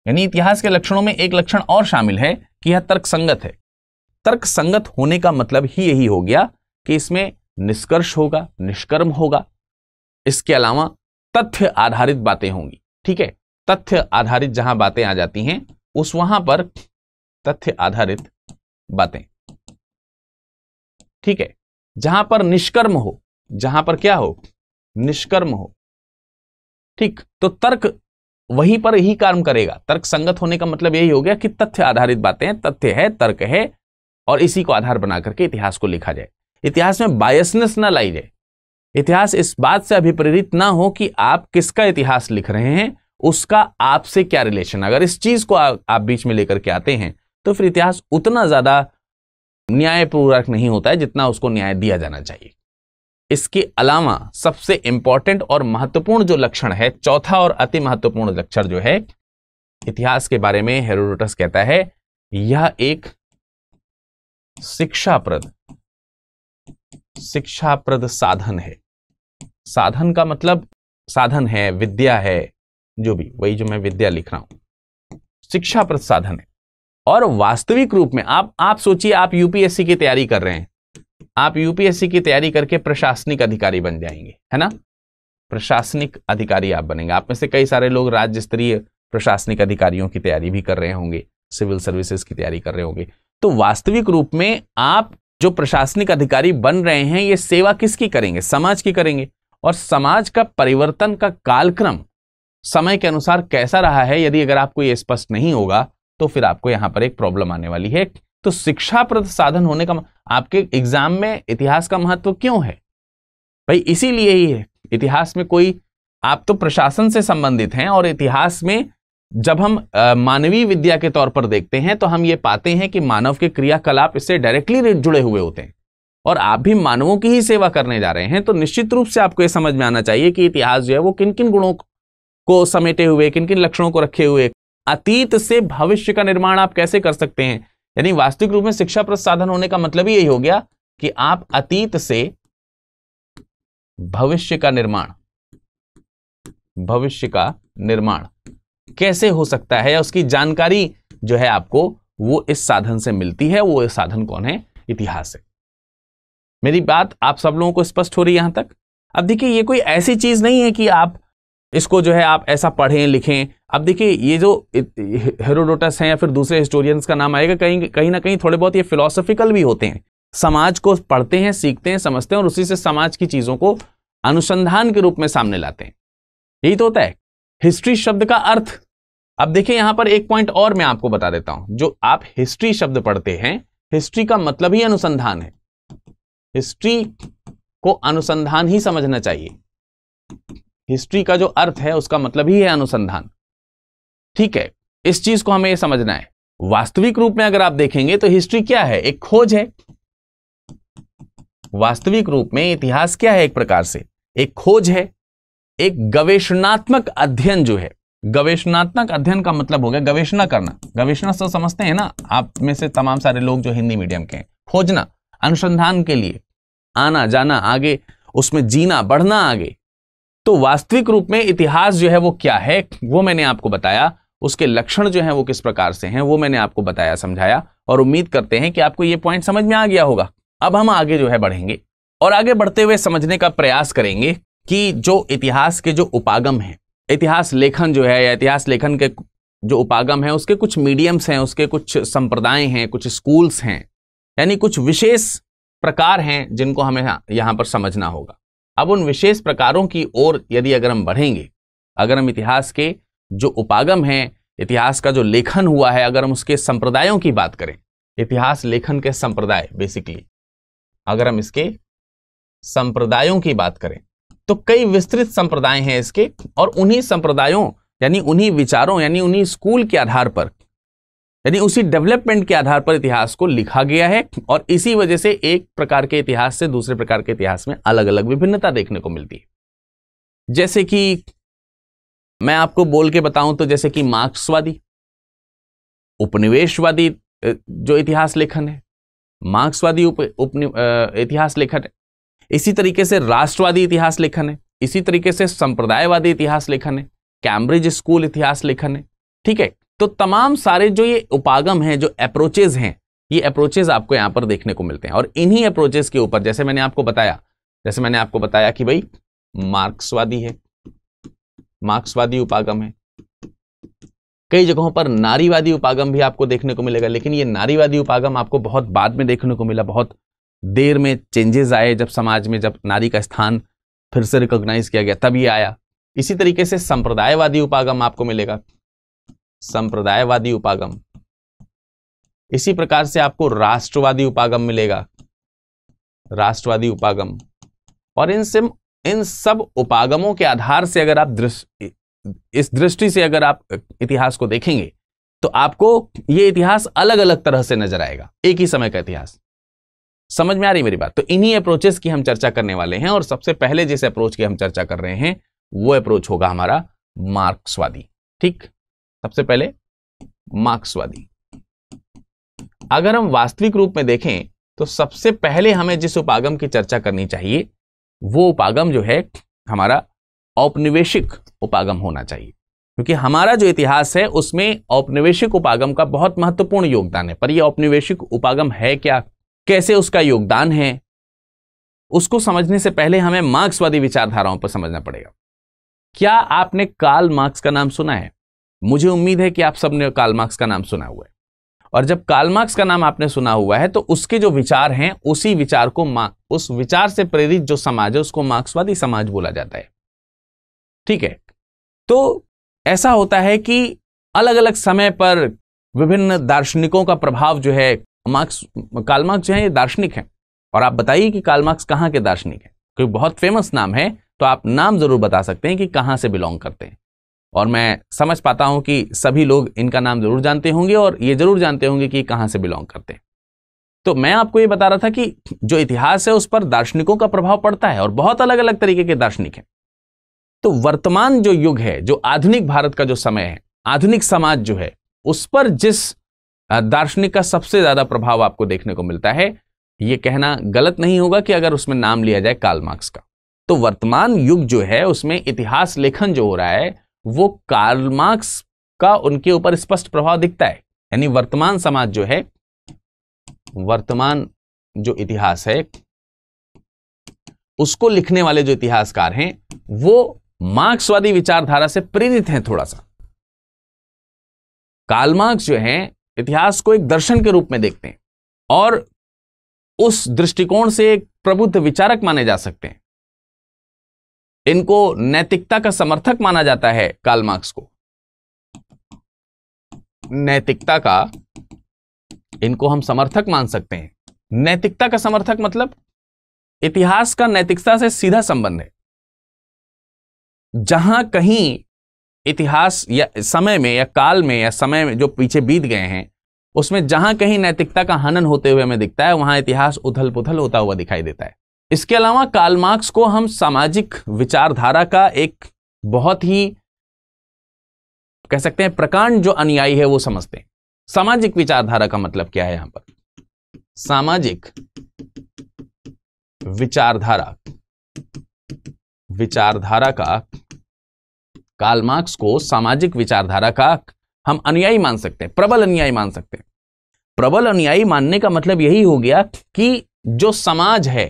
यानी इतिहास के लक्षणों में एक लक्षण और शामिल है कि यह तर्क संगत है तर्क संगत होने का मतलब ही यही हो गया कि इसमें निष्कर्ष होगा निष्कर्म होगा इसके अलावा तथ्य आधारित बातें होंगी ठीक है तथ्य आधारित जहां बातें आ जाती हैं उस वहां पर तथ्य आधारित बातें ठीक है जहां पर निष्कर्म हो जहां पर क्या हो निष्कर्म हो ठीक तो तर्क वहीं पर ही कर्म करेगा तर्क संगत होने का मतलब यही हो गया कि तथ्य आधारित बातें तथ्य है तर्क है और इसी को आधार बना करके इतिहास को लिखा जाए इतिहास में बायसनेस ना लाई जाए इतिहास इस बात से अभिप्रेरित ना हो कि आप किसका इतिहास लिख रहे हैं उसका आपसे क्या रिलेशन अगर इस चीज को आ, आप बीच में लेकर के आते हैं तो फिर इतिहास उतना ज्यादा न्यायपूर्वक नहीं होता है जितना उसको न्याय दिया जाना चाहिए इसके अलावा सबसे इंपॉर्टेंट और महत्वपूर्ण जो लक्षण है चौथा और अति महत्वपूर्ण लक्षण जो है इतिहास के बारे में हेरोडोटस कहता है यह एक शिक्षाप्रद शिक्षाप्रद साधन है साधन का मतलब साधन है विद्या है जो भी वही जो मैं विद्या लिख रहा हूं शिक्षाप्रद साधन है और वास्तविक रूप में आप आप सोचिए आप यूपीएससी की तैयारी कर रहे हैं आप यूपीएससी की तैयारी करके प्रशासनिक अधिकारी बन जाएंगे है ना प्रशासनिक अधिकारी आप बनेंगे आप में से कई सारे लोग राज्य स्तरीय प्रशासनिक अधिकारियों की तैयारी भी कर रहे होंगे सिविल सर्विसेज की तैयारी कर रहे होंगे तो वास्तविक रूप में आप जो प्रशासनिक अधिकारी बन रहे हैं ये सेवा किसकी करेंगे समाज की करेंगे और समाज का परिवर्तन का कालक्रम समय के अनुसार कैसा रहा है यदि अगर आपको ये स्पष्ट नहीं होगा तो फिर आपको यहाँ पर एक प्रॉब्लम आने वाली है तो शिक्षा प्रद साधन होने का आपके एग्जाम में इतिहास का महत्व क्यों है भाई इसीलिए ही है इतिहास में कोई आप तो प्रशासन से संबंधित हैं और इतिहास में जब हम मानवीय विद्या के तौर पर देखते हैं तो हम ये पाते हैं कि मानव के क्रियाकलाप इससे डायरेक्टली जुड़े हुए होते हैं और आप भी मानवों की ही सेवा करने जा रहे हैं तो निश्चित रूप से आपको यह समझ में आना चाहिए कि इतिहास जो है वो किन किन गुणों को समेटे हुए किन किन लक्षणों को रखे हुए अतीत से भविष्य का निर्माण आप कैसे कर सकते हैं यानी वास्तविक रूप में शिक्षा प्रद साधन होने का मतलब यही हो गया कि आप अतीत से भविष्य का निर्माण भविष्य का निर्माण कैसे हो सकता है या उसकी जानकारी जो है आपको वो इस साधन से मिलती है वो साधन कौन है इतिहास है मेरी बात आप सब लोगों को स्पष्ट हो रही है यहां तक अब देखिए ये कोई ऐसी चीज नहीं है कि आप इसको जो है आप ऐसा पढ़ें लिखें अब देखिए ये जो हेरोडोटस हैं या फिर दूसरे हिस्टोरियंस का नाम आएगा कहीं कहीं ना कहीं थोड़े बहुत ये फिलोसफिकल भी होते हैं समाज को पढ़ते हैं सीखते हैं समझते हैं और उसी से समाज की चीज़ों को अनुसंधान के रूप में सामने लाते हैं यही तो होता है हिस्ट्री शब्द का अर्थ अब देखिए यहां पर एक पॉइंट और मैं आपको बता देता हूं जो आप हिस्ट्री शब्द पढ़ते हैं हिस्ट्री का मतलब ही अनुसंधान है हिस्ट्री को अनुसंधान ही समझना चाहिए हिस्ट्री का जो अर्थ है उसका मतलब ही है अनुसंधान ठीक है इस चीज को हमें यह समझना है वास्तविक रूप में अगर आप देखेंगे तो हिस्ट्री क्या है एक खोज है वास्तविक रूप में इतिहास क्या है एक प्रकार से एक खोज है एक गवेषणात्मक अध्ययन जो है गवेषणात्मक अध्ययन का मतलब हो गया गवेषणा करना गवेषणा सब तो समझते हैं ना आप में से तमाम सारे लोग जो हिंदी मीडियम के हैं खोजना अनुसंधान के लिए आना जाना आगे उसमें जीना बढ़ना आगे तो वास्तविक रूप में इतिहास जो है वो क्या है वो मैंने आपको बताया उसके लक्षण जो है वो किस प्रकार से हैं वो मैंने आपको बताया समझाया और उम्मीद करते हैं कि आपको ये पॉइंट समझ में आ गया होगा अब हम आगे जो है बढ़ेंगे और आगे बढ़ते हुए समझने का प्रयास करेंगे कि जो इतिहास के जो उपागम हैं इतिहास लेखन जो है या इतिहास लेखन के जो उपागम है उसके कुछ मीडियम्स हैं उसके कुछ संप्रदाय हैं कुछ स्कूल्स हैं यानी कुछ विशेष प्रकार हैं जिनको हमें यहाँ पर समझना होगा अब उन विशेष प्रकारों की ओर यदि अगर हम बढ़ेंगे अगर हम इतिहास के जो उपागम हैं इतिहास का जो लेखन हुआ है अगर हम उसके संप्रदायों की बात करें इतिहास लेखन के संप्रदाय बेसिकली अगर हम इसके संप्रदायों की बात करें तो कई विस्तृत संप्रदाय हैं इसके और उन्हीं संप्रदायों यानी उन्हीं विचारों यानी उन्हीं स्कूल के आधार पर यानी उसी डेवलपमेंट के आधार पर इतिहास को लिखा गया है और इसी वजह से एक प्रकार के इतिहास से दूसरे प्रकार के इतिहास में अलग अलग विभिन्नता देखने को मिलती है जैसे कि मैं आपको बोल के बताऊं तो जैसे कि मार्क्सवादी उपनिवेशवादी जो इतिहास लेखन है मार्क्सवादी उप, इतिहास लेखन है इसी तरीके से राष्ट्रवादी इतिहास लेखन है इसी तरीके से संप्रदायवादी इतिहास लेखन है कैम्ब्रिज स्कूल इतिहास लेखन है ठीक है तो तमाम सारे जो ये उपागम हैं जो अप्रोचेज हैं ये अप्रोचेज आपको यहाँ पर देखने को मिलते हैं और इन्हीं अप्रोचेज के ऊपर जैसे मैंने आपको बताया जैसे मैंने आपको बताया कि भाई मार्क्सवादी है मार्क्सवादी उपागम है कई जगहों पर नारीवादी उपागम भी आपको देखने को मिलेगा लेकिन ये नारीवादी उपागम आपको बहुत बाद में देखने को मिला बहुत देर में चेंजेस आए जब समाज में जब नारी का स्थान फिर से रिकॉग्नाइज किया गया तब ये आया इसी तरीके से संप्रदायवादी उपागम आपको मिलेगा संप्रदायवादी उपागम इसी प्रकार से आपको राष्ट्रवादी उपागम मिलेगा राष्ट्रवादी उपागम और इन सिम इन सब उपागमों के आधार से अगर आप दृष्टि इस दृष्टि से अगर आप इतिहास को देखेंगे तो आपको ये इतिहास अलग अलग तरह से नजर आएगा एक ही समय का इतिहास समझ में आ रही मेरी बात तो इन्हीं अप्रोचेस की हम चर्चा करने वाले हैं और सबसे पहले जिस अप्रोच की हम चर्चा कर रहे हैं वो अप्रोच होगा हमारा मार्क्सवादी ठीक सबसे पहले मार्क्सवादी अगर हम वास्तविक रूप में देखें तो सबसे पहले हमें जिस उपागम की चर्चा करनी चाहिए वो उपागम जो है हमारा औपनिवेशिक उपागम होना चाहिए क्योंकि हमारा जो इतिहास है उसमें औपनिवेशिक उपागम का बहुत महत्वपूर्ण योगदान है पर यह औपनिवेशिक उपागम है क्या कैसे उसका योगदान है उसको समझने से पहले हमें मार्क्सवादी विचारधाराओं पर समझना पड़ेगा क्या आपने काल मार्क्स का नाम सुना है मुझे उम्मीद है कि आप सबने कालमार्क्स मार्क्स का नाम सुना हुआ है और जब कालमार्क्स मार्क्स का नाम आपने सुना हुआ है तो उसके जो विचार हैं उसी विचार को उस विचार से प्रेरित जो समाज है उसको मार्क्सवादी समाज बोला जाता है ठीक है तो ऐसा होता है कि अलग अलग समय पर विभिन्न दार्शनिकों का प्रभाव जो है मार्क्स कालमार्क्स मार्क्स जो है ये दार्शनिक है और आप बताइए कि कालमार्क्स मार्क्स कहाँ के दार्शनिक है क्योंकि बहुत फेमस नाम है तो आप नाम जरूर बता सकते हैं कि कहाँ से बिलोंग करते हैं और मैं समझ पाता हूं कि सभी लोग इनका नाम ज़रूर जानते होंगे और ये ज़रूर जानते होंगे कि कहां से बिलोंग करते हैं तो मैं आपको ये बता रहा था कि जो इतिहास है उस पर दार्शनिकों का प्रभाव पड़ता है और बहुत अलग अलग तरीके के दार्शनिक हैं तो वर्तमान जो युग है जो आधुनिक भारत का जो समय है आधुनिक समाज जो है उस पर जिस दार्शनिक का सबसे ज़्यादा प्रभाव आपको देखने को मिलता है ये कहना गलत नहीं होगा कि अगर उसमें नाम लिया जाए कालमार्क्स मार्क्स का तो वर्तमान युग जो है उसमें इतिहास लेखन जो हो रहा है वो कार्लमार्क्स का उनके ऊपर स्पष्ट प्रभाव दिखता है यानी वर्तमान समाज जो है वर्तमान जो इतिहास है उसको लिखने वाले जो इतिहासकार हैं वो मार्क्सवादी विचारधारा से प्रेरित हैं थोड़ा सा कार्ल मार्क्स जो है इतिहास को एक दर्शन के रूप में देखते हैं और उस दृष्टिकोण से एक प्रबुद्ध विचारक माने जा सकते हैं इनको नैतिकता का समर्थक माना जाता है कार्ल मार्क्स को नैतिकता का इनको हम समर्थक मान सकते हैं नैतिकता का समर्थक मतलब इतिहास का नैतिकता से सीधा संबंध है जहां कहीं इतिहास या समय में या काल में या समय में जो पीछे बीत गए हैं उसमें जहां कहीं नैतिकता का हनन होते हुए हमें दिखता है वहां इतिहास उथल पुथल होता हुआ दिखाई देता है इसके अलावा काल मार्क्स को हम सामाजिक विचारधारा का एक बहुत ही कह सकते हैं प्रकांड जो अनुयायी है वो समझते हैं सामाजिक विचारधारा का मतलब क्या है यहां पर सामाजिक विचारधारा विचारधारा का कार्ल मार्क्स को सामाजिक विचारधारा का हम अनुयायी मान सकते हैं प्रबल अनुयायी मान सकते हैं प्रबल अनुयायी मानने का मतलब यही हो गया कि जो समाज है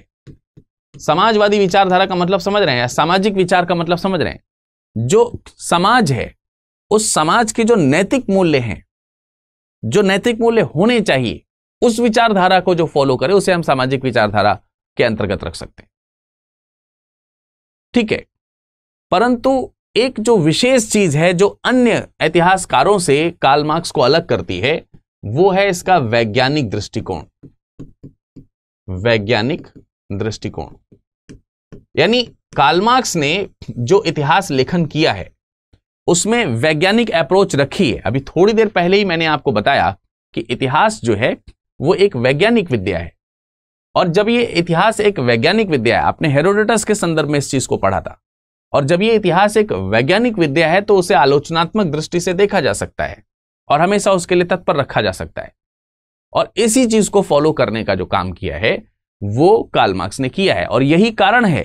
समाजवादी विचारधारा का मतलब समझ रहे हैं या सामाजिक विचार का मतलब समझ रहे हैं जो समाज है उस समाज के जो नैतिक मूल्य हैं जो नैतिक मूल्य होने चाहिए उस विचारधारा को जो फॉलो करे उसे हम सामाजिक विचारधारा के अंतर्गत रख सकते हैं ठीक है परंतु एक जो विशेष चीज है जो अन्य इतिहासकारों से काल मार्क्स को अलग करती है वो है इसका वैज्ञानिक दृष्टिकोण वैज्ञानिक दृष्टिकोण यानी कालमार्क्स ने जो इतिहास लेखन किया है उसमें वैज्ञानिक अप्रोच रखी है अभी थोड़ी देर पहले ही मैंने आपको बताया कि इतिहास जो है वो एक वैज्ञानिक विद्या है और जब ये इतिहास एक वैज्ञानिक विद्या है आपने हेरोडेटस के संदर्भ में इस चीज को पढ़ा था और जब ये इतिहास एक वैज्ञानिक विद्या है तो उसे आलोचनात्मक दृष्टि से देखा जा सकता है और हमेशा उसके लिए तत्पर रखा जा सकता है और इसी चीज को फॉलो करने का जो काम किया है वो कार्ल मार्क्स ने किया है और यही कारण है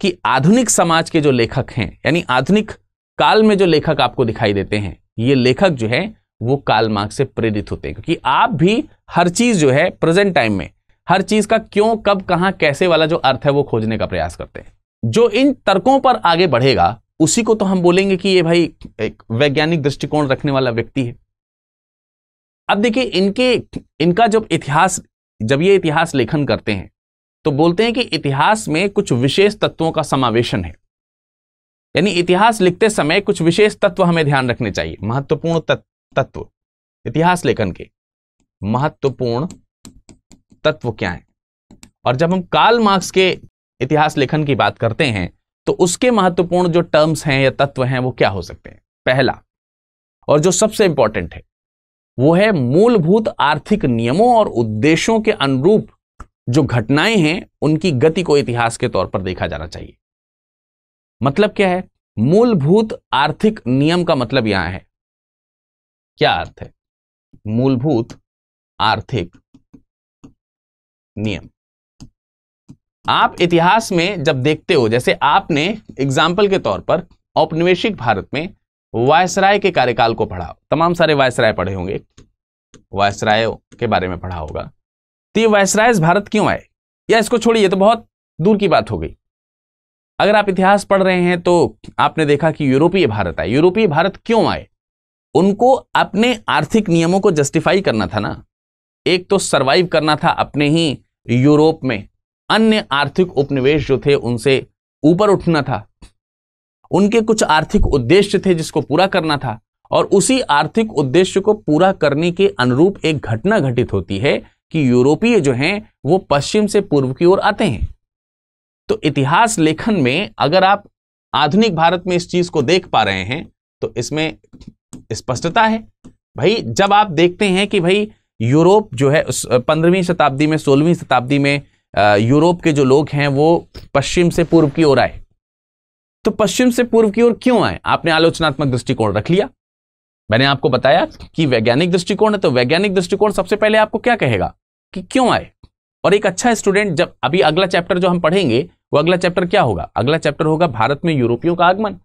कि आधुनिक समाज के जो लेखक हैं यानी आधुनिक काल में जो लेखक आपको दिखाई देते हैं ये लेखक जो है वो काल मार्क्स से प्रेरित होते हैं क्योंकि आप भी हर चीज जो है प्रेजेंट टाइम में हर चीज का क्यों कब कहां कैसे वाला जो अर्थ है वो खोजने का प्रयास करते हैं जो इन तर्कों पर आगे बढ़ेगा उसी को तो हम बोलेंगे कि ये भाई एक वैज्ञानिक दृष्टिकोण रखने वाला व्यक्ति है अब देखिए इनके इनका जब इतिहास जब ये इतिहास लेखन करते हैं तो बोलते हैं कि इतिहास में कुछ विशेष तत्वों का समावेशन है यानी इतिहास लिखते समय कुछ विशेष तत्व हमें ध्यान रखने चाहिए महत्वपूर्ण तत्व इतिहास लेखन के महत्वपूर्ण तत्व क्या है और जब हम काल मार्क्स के इतिहास लेखन की बात करते हैं तो उसके महत्वपूर्ण जो टर्म्स हैं या तत्व हैं वो क्या हो सकते हैं पहला और जो सबसे इंपॉर्टेंट है वो है मूलभूत आर्थिक नियमों और उद्देश्यों के अनुरूप जो घटनाएं हैं उनकी गति को इतिहास के तौर पर देखा जाना चाहिए मतलब क्या है मूलभूत आर्थिक नियम का मतलब यहां है क्या अर्थ है मूलभूत आर्थिक नियम आप इतिहास में जब देखते हो जैसे आपने एग्जाम्पल के तौर पर औपनिवेशिक भारत में वायसराय के कार्यकाल को पढ़ा तमाम सारे वायसराय पढ़े होंगे वायसराय के बारे में पढ़ा होगा तो ये वायसरायज भारत क्यों आए या इसको छोड़िए तो बहुत दूर की बात हो गई अगर आप इतिहास पढ़ रहे हैं तो आपने देखा कि यूरोपीय भारत आए यूरोपीय भारत क्यों आए उनको अपने आर्थिक नियमों को जस्टिफाई करना था ना एक तो सर्वाइव करना था अपने ही यूरोप में अन्य आर्थिक उपनिवेश जो थे उनसे ऊपर उठना था उनके कुछ आर्थिक उद्देश्य थे जिसको पूरा करना था और उसी आर्थिक उद्देश्य को पूरा करने के अनुरूप एक घटना घटित होती है कि यूरोपीय जो हैं वो पश्चिम से पूर्व की ओर आते हैं तो इतिहास लेखन में अगर आप आधुनिक भारत में इस चीज को देख पा रहे हैं तो इसमें स्पष्टता इस है भाई जब आप देखते हैं कि भाई यूरोप जो है पंद्रहवीं शताब्दी में सोलहवीं शताब्दी में यूरोप के जो लोग हैं वो पश्चिम से पूर्व की ओर आए तो पश्चिम से पूर्व की ओर क्यों आए आपने आलोचनात्मक दृष्टिकोण रख लिया मैंने आपको बताया कि वैज्ञानिक दृष्टिकोण है तो वैज्ञानिक दृष्टिकोण सबसे पहले आपको क्या कहेगा कि क्यों आए और एक अच्छा स्टूडेंट जब अभी अगला चैप्टर जो हम पढ़ेंगे वो अगला चैप्टर क्या होगा अगला चैप्टर होगा भारत में यूरोपियों का आगमन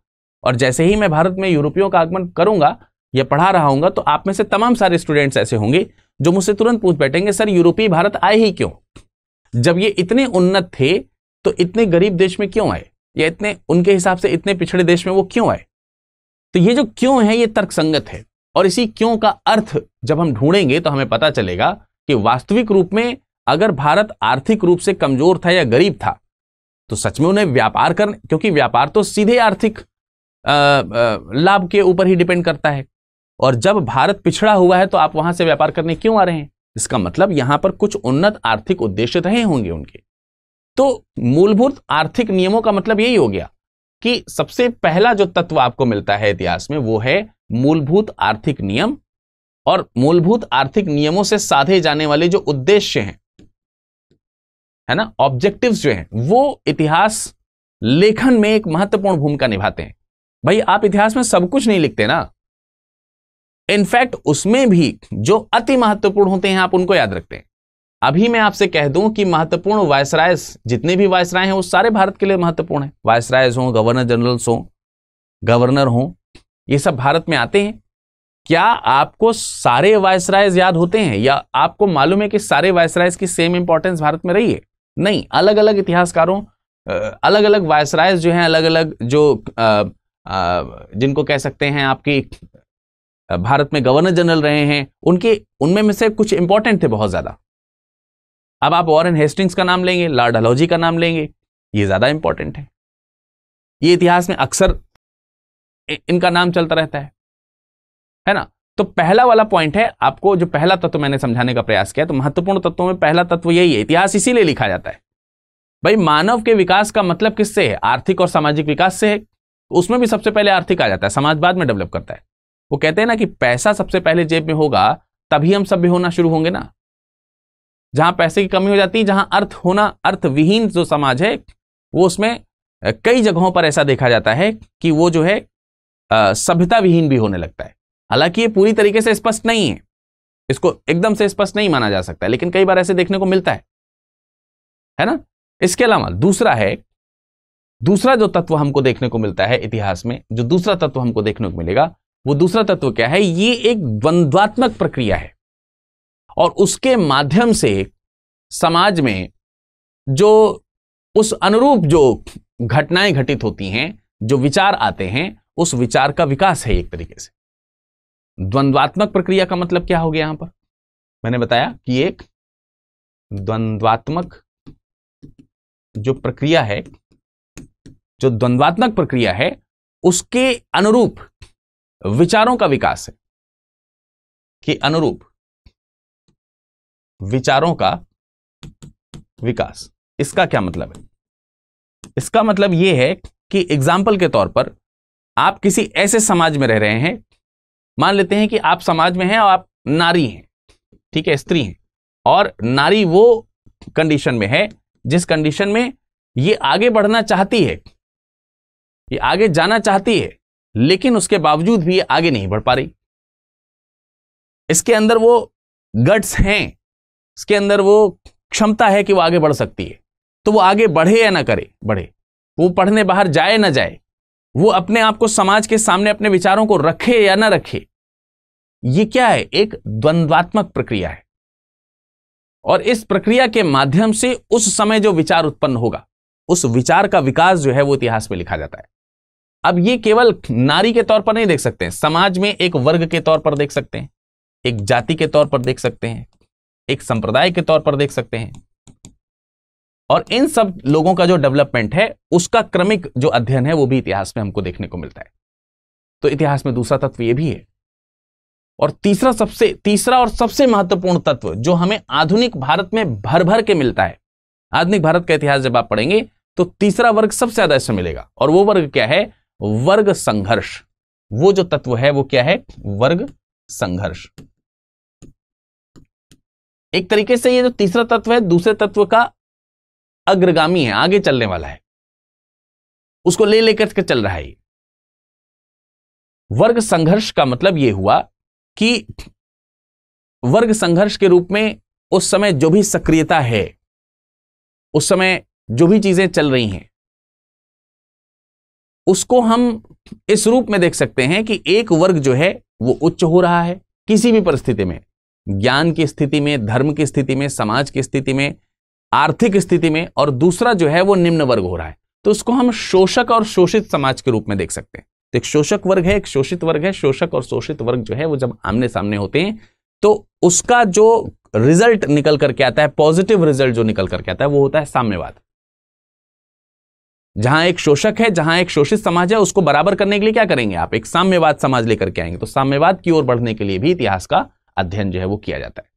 और जैसे ही मैं भारत में यूरोपियों का आगमन करूंगा या पढ़ा रहा हूँ तो आप में से तमाम सारे स्टूडेंट्स ऐसे होंगे जो मुझसे तुरंत पूछ बैठेंगे सर यूरोपीय भारत आए ही क्यों जब ये इतने उन्नत थे तो इतने गरीब देश में क्यों आए या इतने उनके हिसाब से इतने पिछड़े देश में वो क्यों आए तो ये जो क्यों है ये तर्कसंगत है और इसी क्यों का अर्थ जब हम ढूंढेंगे तो हमें पता चलेगा कि वास्तविक रूप में अगर भारत आर्थिक रूप से कमजोर था या गरीब था तो सच में उन्हें व्यापार करने क्योंकि व्यापार तो सीधे आर्थिक लाभ के ऊपर ही डिपेंड करता है और जब भारत पिछड़ा हुआ है तो आप वहां से व्यापार करने क्यों आ रहे हैं इसका मतलब यहां पर कुछ उन्नत आर्थिक उद्देश्य रहे होंगे उनके तो मूलभूत आर्थिक नियमों का मतलब यही हो गया कि सबसे पहला जो तत्व आपको मिलता है इतिहास में वो है मूलभूत आर्थिक नियम और मूलभूत आर्थिक नियमों से साधे जाने वाले जो उद्देश्य हैं है ना ऑब्जेक्टिव जो हैं वो इतिहास लेखन में एक महत्वपूर्ण भूमिका निभाते हैं भाई आप इतिहास में सब कुछ नहीं लिखते ना इनफैक्ट उसमें भी जो अति महत्वपूर्ण होते हैं आप उनको याद रखते हैं अभी मैं आपसे कह दूं कि महत्वपूर्ण वायसराय जितने भी वायसराय हैं वो सारे भारत के लिए महत्वपूर्ण है वायसराय हों गवर्नर जनरल्स हों गवर्नर हों ये सब भारत में आते हैं क्या आपको सारे वायसराय याद होते हैं या आपको मालूम है कि सारे वायसराय की सेम इंपॉर्टेंस भारत में रही है नहीं अलग अलग इतिहासकारों अलग अलग वायसरायज जो हैं अलग अलग जो आ, आ, जिनको कह सकते हैं आपकी भारत में गवर्नर जनरल रहे हैं उनके उनमें में से कुछ इंपॉर्टेंट थे बहुत ज़्यादा अब आप वॉरेन हेस्टिंग्स का नाम लेंगे लॉर्ड हलौजी का नाम लेंगे ये ज़्यादा इंपॉर्टेंट है ये इतिहास में अक्सर इनका नाम चलता रहता है है ना तो पहला वाला पॉइंट है आपको जो पहला तत्व मैंने समझाने का प्रयास किया तो महत्वपूर्ण तत्वों में पहला तत्व यही है इतिहास इसीलिए लिखा जाता है भाई मानव के विकास का मतलब किससे है आर्थिक और सामाजिक विकास से है उसमें भी सबसे पहले आर्थिक आ जाता है समाज बाद में डेवलप करता है वो कहते हैं ना कि पैसा सबसे पहले जेब में होगा तभी हम सभ्य होना शुरू होंगे ना जहां पैसे की कमी हो जाती है जहां अर्थ होना अर्थविहीन जो समाज है वो उसमें कई जगहों पर ऐसा देखा जाता है कि वो जो है सभ्यता विहीन भी होने लगता है हालांकि ये पूरी तरीके से स्पष्ट नहीं है इसको एकदम से स्पष्ट नहीं माना जा सकता लेकिन कई बार ऐसे देखने को मिलता है है ना इसके अलावा दूसरा है दूसरा जो तत्व हमको देखने को मिलता है इतिहास में जो दूसरा तत्व हमको देखने को मिलेगा वो दूसरा तत्व क्या है ये एक द्वंद्वात्मक प्रक्रिया है और उसके माध्यम से समाज में जो उस अनुरूप जो घटनाएं घटित होती हैं जो विचार आते हैं उस विचार का विकास है एक तरीके से द्वंद्वात्मक प्रक्रिया का मतलब क्या हो गया यहां पर मैंने बताया कि एक द्वंद्वात्मक जो प्रक्रिया है जो द्वंद्वात्मक प्रक्रिया है उसके अनुरूप विचारों का विकास है कि अनुरूप विचारों का विकास इसका क्या मतलब है इसका मतलब यह है कि एग्जाम्पल के तौर पर आप किसी ऐसे समाज में रह रहे हैं मान लेते हैं कि आप समाज में हैं और आप नारी हैं ठीक है स्त्री हैं और नारी वो कंडीशन में है जिस कंडीशन में ये आगे बढ़ना चाहती है ये आगे जाना चाहती है लेकिन उसके बावजूद भी ये आगे नहीं बढ़ पा रही इसके अंदर वो गट्स हैं उसके अंदर वो क्षमता है कि वो आगे बढ़ सकती है तो वो आगे बढ़े या ना करे बढ़े वो पढ़ने बाहर जाए ना जाए वो अपने आप को समाज के सामने अपने विचारों को रखे या ना रखे ये क्या है एक द्वंद्वात्मक प्रक्रिया है और इस प्रक्रिया के माध्यम से उस समय जो विचार उत्पन्न होगा उस विचार का विकास जो है वो इतिहास में लिखा जाता है अब ये केवल नारी के तौर पर नहीं देख सकते हैं समाज में एक वर्ग के तौर पर देख सकते हैं एक जाति के तौर पर देख सकते हैं एक संप्रदाय के तौर पर देख सकते हैं और इन सब लोगों का जो डेवलपमेंट है उसका क्रमिक जो अध्ययन है वो भी इतिहास में हमको देखने को मिलता है तो इतिहास में दूसरा तत्व ये भी है और तीसरा सबसे तीसरा और सबसे महत्वपूर्ण तत्व जो हमें आधुनिक भारत में भर भर के मिलता है आधुनिक भारत का इतिहास जब आप पढ़ेंगे तो तीसरा वर्ग सबसे ज्यादा इसमें मिलेगा और वो वर्ग क्या है वर्ग संघर्ष वो जो तत्व है वो क्या है वर्ग संघर्ष एक तरीके से ये जो तीसरा तत्व है दूसरे तत्व का अग्रगामी है आगे चलने वाला है उसको ले लेकर के चल रहा है वर्ग संघर्ष का मतलब यह हुआ कि वर्ग संघर्ष के रूप में उस समय जो भी सक्रियता है उस समय जो भी चीजें चल रही हैं उसको हम इस रूप में देख सकते हैं कि एक वर्ग जो है वो उच्च हो रहा है किसी भी परिस्थिति में ज्ञान की स्थिति में धर्म की स्थिति में समाज की स्थिति में आर्थिक स्थिति में और दूसरा जो है वो निम्न वर्ग हो रहा है तो उसको हम शोषक और शोषित समाज के रूप में देख सकते हैं तो एक शोषक वर्ग है एक शोषित वर्ग है शोषक और शोषित वर्ग जो है वो जब आमने सामने होते हैं तो उसका जो रिजल्ट निकल करके आता है पॉजिटिव रिजल्ट जो निकल करके आता है वो होता है साम्यवाद जहां एक शोषक है जहां एक शोषित समाज है उसको बराबर करने के लिए क्या करेंगे आप एक साम्यवाद समाज लेकर के आएंगे तो साम्यवाद की ओर बढ़ने के लिए भी इतिहास का अध्ययन जो है वो किया जाता है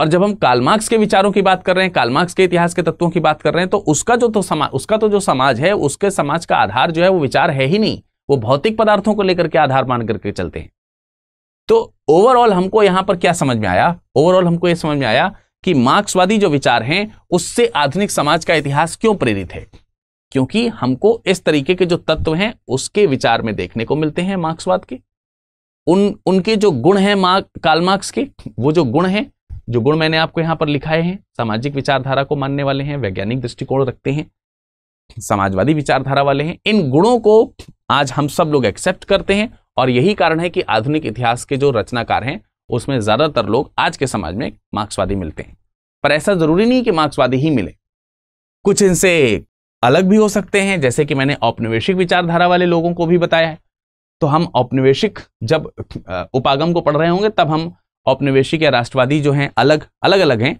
और जब हम कालमार्क्स के विचारों की बात कर रहे हैं कालमार्क्स के इतिहास के तत्वों की बात कर रहे हैं तो उसका जो तो समाज उसका तो जो समाज है उसके समाज का आधार जो है वो विचार है ही नहीं वो भौतिक पदार्थों को लेकर के आधार मान करके चलते हैं तो ओवरऑल हमको यहां पर क्या समझ में आया ओवरऑल हमको ये समझ में आया कि मार्क्सवादी जो विचार हैं उससे आधुनिक समाज का इतिहास क्यों प्रेरित है क्योंकि हमको इस तरीके के जो तत्व हैं उसके विचार में देखने को मिलते हैं मार्क्सवाद के उन उनके जो गुण हैं मार्क काल मार्क्स के वो जो गुण हैं जो गुण मैंने आपको यहाँ पर लिखाए हैं सामाजिक विचारधारा को मानने वाले हैं वैज्ञानिक दृष्टिकोण रखते हैं समाजवादी विचारधारा वाले हैं इन गुणों को आज हम सब लोग एक्सेप्ट करते हैं और यही कारण है कि आधुनिक इतिहास के जो रचनाकार हैं उसमें ज़्यादातर लोग आज के समाज में मार्क्सवादी मिलते हैं पर ऐसा ज़रूरी नहीं कि मार्क्सवादी ही मिले कुछ इनसे अलग भी हो सकते हैं जैसे कि मैंने औपनिवेशिक विचारधारा वाले लोगों को भी बताया है तो हम औपनिवेशिक जब उपागम को पढ़ रहे होंगे तब हम औपनिवेशिक या राष्ट्रवादी जो हैं अलग अलग अलग हैं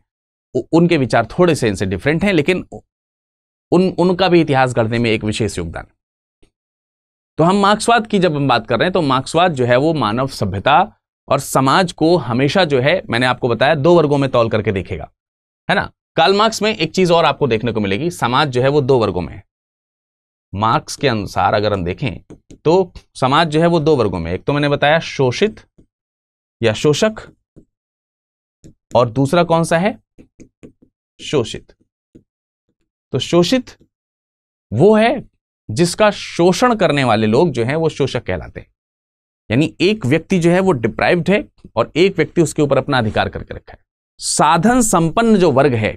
उनके विचार थोड़े से इनसे डिफरेंट हैं लेकिन उन उनका भी इतिहास गढ़ने में एक विशेष योगदान तो हम मार्क्सवाद की जब हम बात कर रहे हैं तो मार्क्सवाद जो है वो मानव सभ्यता और समाज को हमेशा जो है मैंने आपको बताया दो वर्गों में तौल करके देखेगा है ना काल मार्क्स में एक चीज और आपको देखने को मिलेगी समाज जो है वो दो वर्गों में है मार्क्स के अनुसार अगर हम देखें तो समाज जो है वो दो वर्गों में एक तो मैंने बताया शोषित या शोषक और दूसरा कौन सा है शोषित तो शोषित वो है जिसका शोषण करने वाले लोग जो हैं वो शोषक कहलाते हैं यानी एक व्यक्ति जो है वो डिप्राइव्ड है और एक व्यक्ति उसके ऊपर अपना अधिकार करके रखा है साधन संपन्न जो वर्ग है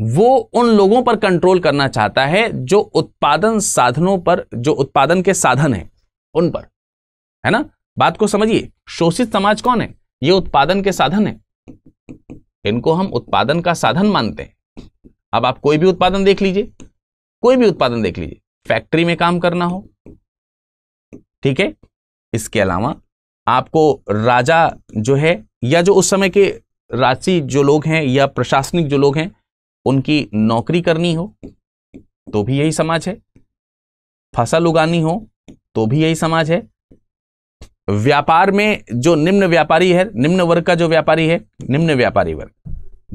वो उन लोगों पर कंट्रोल करना चाहता है जो उत्पादन साधनों पर जो उत्पादन के साधन है उन पर है ना बात को समझिए शोषित समाज कौन है ये उत्पादन के साधन है इनको हम उत्पादन का साधन मानते हैं अब आप कोई भी उत्पादन देख लीजिए कोई भी उत्पादन देख लीजिए फैक्ट्री में काम करना हो ठीक है इसके अलावा आपको राजा जो है या जो उस समय के राशि जो लोग हैं या प्रशासनिक जो लोग हैं उनकी नौकरी करनी हो तो भी यही समाज है फसल उगानी हो तो भी यही समाज है व्यापार में जो निम्न व्यापारी है निम्न वर्ग का जो व्यापारी है निम्न व्यापारी वर्ग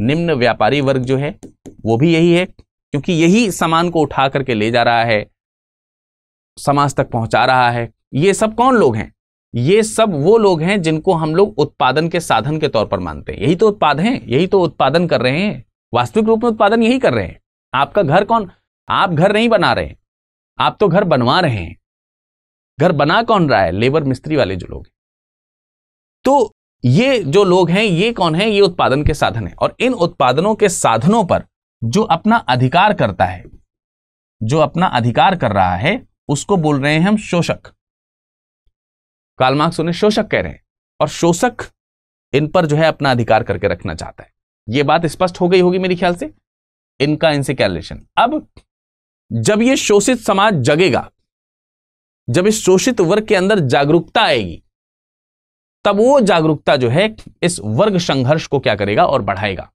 निम्न व्यापारी वर्ग जो है वो भी यही है क्योंकि यही सामान को उठा करके ले जा रहा है समाज तक पहुंचा रहा है ये सब कौन लोग हैं ये सब वो लोग हैं जिनको हम लोग उत्पादन के साधन के तौर पर मानते हैं यही तो उत्पाद हैं यही तो उत्पादन कर रहे हैं वास्तविक रूप में उत्पादन यही कर रहे हैं आपका घर कौन आप घर नहीं बना रहे आप तो घर बनवा रहे हैं घर बना कौन रहा है लेबर मिस्त्री वाले जो लोग तो ये जो लोग हैं ये कौन है ये उत्पादन के साधन है और इन उत्पादनों के साधनों पर जो अपना अधिकार करता है जो अपना अधिकार कर रहा है उसको बोल रहे हैं हम शोषक कालमार्क्स उन्हें शोषक कह रहे हैं और शोषक इन पर जो है अपना अधिकार करके रखना चाहता है ये बात स्पष्ट हो गई होगी मेरे ख्याल से इनका इनसे क्या रिलेशन अब जब ये शोषित समाज जगेगा जब इस शोषित वर्ग के अंदर जागरूकता आएगी तब वो जागरूकता जो है इस वर्ग संघर्ष को क्या करेगा और बढ़ाएगा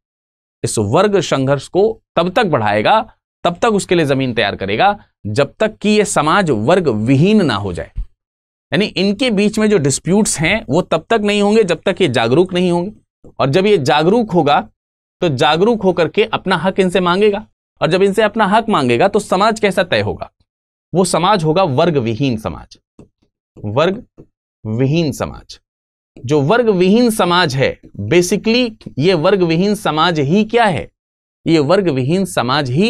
इस वर्ग संघर्ष को तब तक बढ़ाएगा तब तक उसके लिए जमीन तैयार करेगा जब तक कि यह समाज वर्ग विहीन ना हो जाए यानी इनके बीच में जो डिस्प्यूट्स हैं वो तब तक नहीं होंगे जब तक ये जागरूक नहीं होंगे और जब ये जागरूक होगा तो जागरूक होकर के अपना हक इनसे मांगेगा और जब इनसे अपना हक मांगेगा तो समाज कैसा तय होगा वो समाज होगा वर्ग विहीन समाज वर्ग विहीन समाज जो वर्ग विहीन समाज है बेसिकली ये वर्ग विहीन समाज ही क्या है ये वर्ग विहीन समाज ही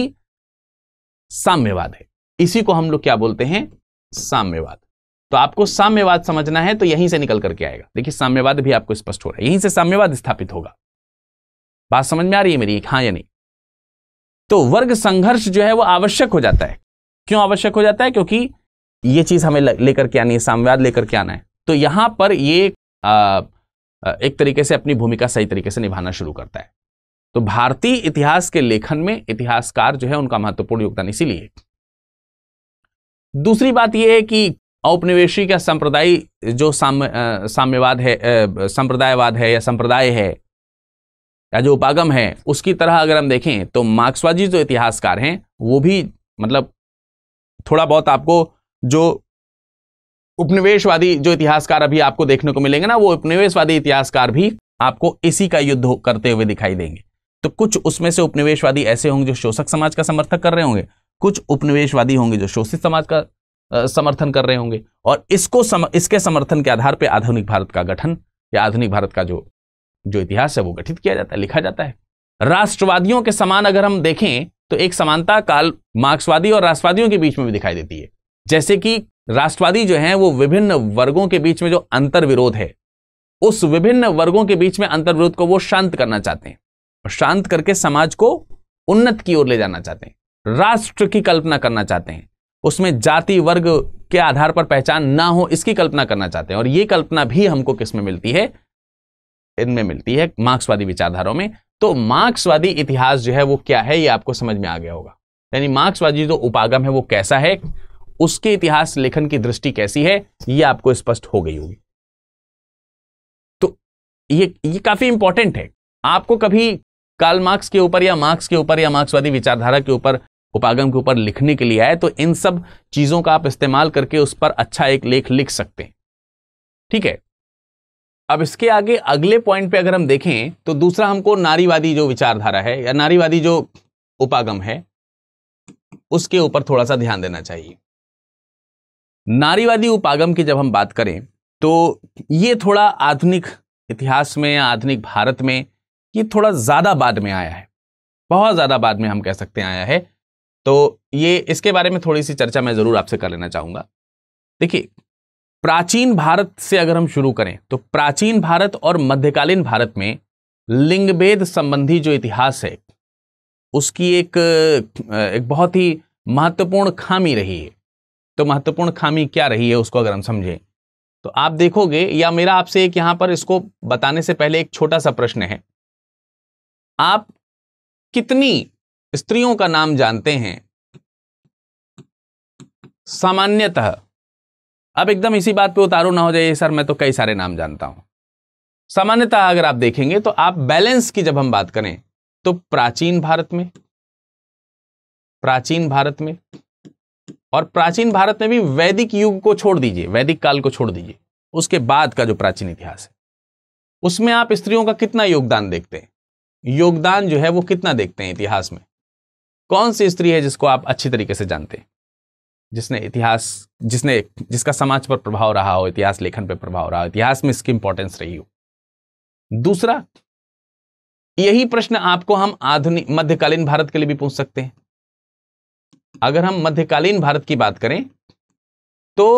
साम्यवाद है इसी को हम लोग क्या बोलते हैं साम्यवाद तो आपको साम्यवाद समझना है तो यहीं से निकल करके आएगा देखिए साम्यवाद भी आपको स्पष्ट हो रहा है यहीं से साम्यवाद स्थापित होगा बात समझ में आ रही है मेरी हाँ या नहीं तो वर्ग संघर्ष जो है वो आवश्यक हो जाता है क्यों आवश्यक हो जाता है क्योंकि ये चीज हमें लेकर के आनी है साम्यवाद लेकर के आना है तो यहां पर ये आ, एक तरीके से अपनी भूमिका सही तरीके से निभाना शुरू करता है तो भारतीय इतिहास के लेखन में इतिहासकार जो है उनका महत्वपूर्ण योगदान इसीलिए दूसरी बात यह है कि औपनिवेशिक या संप्रदायी जो साम्य साम्यवाद है संप्रदायवाद है या संप्रदाय है या जो उपागम है उसकी तरह अगर हम देखें तो मार्क्सवादी जो इतिहासकार हैं वो भी मतलब थोड़ा बहुत आपको जो उपनिवेशवादी जो इतिहासकार अभी आपको देखने को मिलेंगे ना वो उपनिवेशवादी इतिहासकार भी आपको इसी का युद्ध करते हुए दिखाई देंगे तो कुछ उसमें से उपनिवेशवादी ऐसे होंगे जो शोषक समाज का समर्थक कर रहे होंगे कुछ उपनिवेशवादी होंगे जो शोषित समाज का आ, समर्थन कर रहे होंगे और इसको सम, इसके समर्थन के आधार पर आधुनिक भारत का गठन या आधुनिक भारत का जो जो इतिहास है वो गठित किया जाता है लिखा जाता है राष्ट्रवादियों के समान अगर हम देखें तो एक समानता काल मार्क्सवादी और राष्ट्रवादियों के बीच में भी दिखाई देती है जैसे कि राष्ट्रवादी जो है वो विभिन्न वर्गों के बीच में जो विरोध है उस विभिन्न वर्गों के बीच में विरोध को वो शांत करना चाहते हैं और शांत करके समाज को उन्नत की ओर ले जाना चाहते हैं राष्ट्र की कल्पना करना चाहते हैं उसमें जाति वर्ग के आधार पर पहचान ना हो इसकी कल्पना करना चाहते हैं और ये कल्पना भी हमको किसमें मिलती है इनमें मिलती है मार्क्सवादी विचारधाराओं में तो मार्क्सवादी इतिहास जो है वो क्या है ये आपको समझ में आ गया होगा यानी मार्क्सवादी जो उपागम है वो कैसा है उसके इतिहास लेखन की दृष्टि कैसी है ये आपको स्पष्ट हो गई होगी तो ये ये काफी इंपॉर्टेंट है आपको कभी काल मार्क्स के ऊपर या मार्क्स के ऊपर या मार्क्सवादी विचारधारा के ऊपर उपागम के ऊपर लिखने के लिए आए तो इन सब चीजों का आप इस्तेमाल करके उस पर अच्छा एक लेख लिख सकते हैं ठीक है अब इसके आगे अगले पॉइंट पे अगर हम देखें तो दूसरा हमको नारीवादी जो विचारधारा है या नारीवादी जो उपागम है उसके ऊपर थोड़ा सा ध्यान देना चाहिए नारीवादी उपागम की जब हम बात करें तो ये थोड़ा आधुनिक इतिहास में या आधुनिक भारत में ये थोड़ा ज़्यादा बाद में आया है बहुत ज़्यादा बाद में हम कह सकते हैं आया है तो ये इसके बारे में थोड़ी सी चर्चा मैं ज़रूर आपसे कर लेना चाहूंगा देखिए प्राचीन भारत से अगर हम शुरू करें तो प्राचीन भारत और मध्यकालीन भारत में लिंगभेद संबंधी जो इतिहास है उसकी एक एक बहुत ही महत्वपूर्ण खामी रही है तो महत्वपूर्ण खामी क्या रही है उसको अगर हम समझें तो आप देखोगे या मेरा आपसे एक यहां पर इसको बताने से पहले एक छोटा सा प्रश्न है आप कितनी स्त्रियों का नाम जानते हैं सामान्यतः अब एकदम इसी बात पे उतारू ना हो जाए सर मैं तो कई सारे नाम जानता हूं सामान्यतः अगर आप देखेंगे तो आप बैलेंस की जब हम बात करें तो प्राचीन भारत में प्राचीन भारत में और प्राचीन भारत में भी वैदिक युग को छोड़ दीजिए वैदिक काल को छोड़ दीजिए उसके बाद का जो प्राचीन इतिहास है उसमें आप स्त्रियों का कितना योगदान देखते हैं योगदान जो है वो कितना देखते हैं इतिहास में कौन सी स्त्री है जिसको आप अच्छी तरीके से जानते हैं जिसने इतिहास जिसने जिसका समाज पर प्रभाव रहा हो इतिहास लेखन पर प्रभाव रहा हो इतिहास में इसकी इंपॉर्टेंस रही हो दूसरा यही प्रश्न आपको हम आधुनिक मध्यकालीन भारत के लिए भी पूछ सकते हैं अगर हम मध्यकालीन भारत की बात करें तो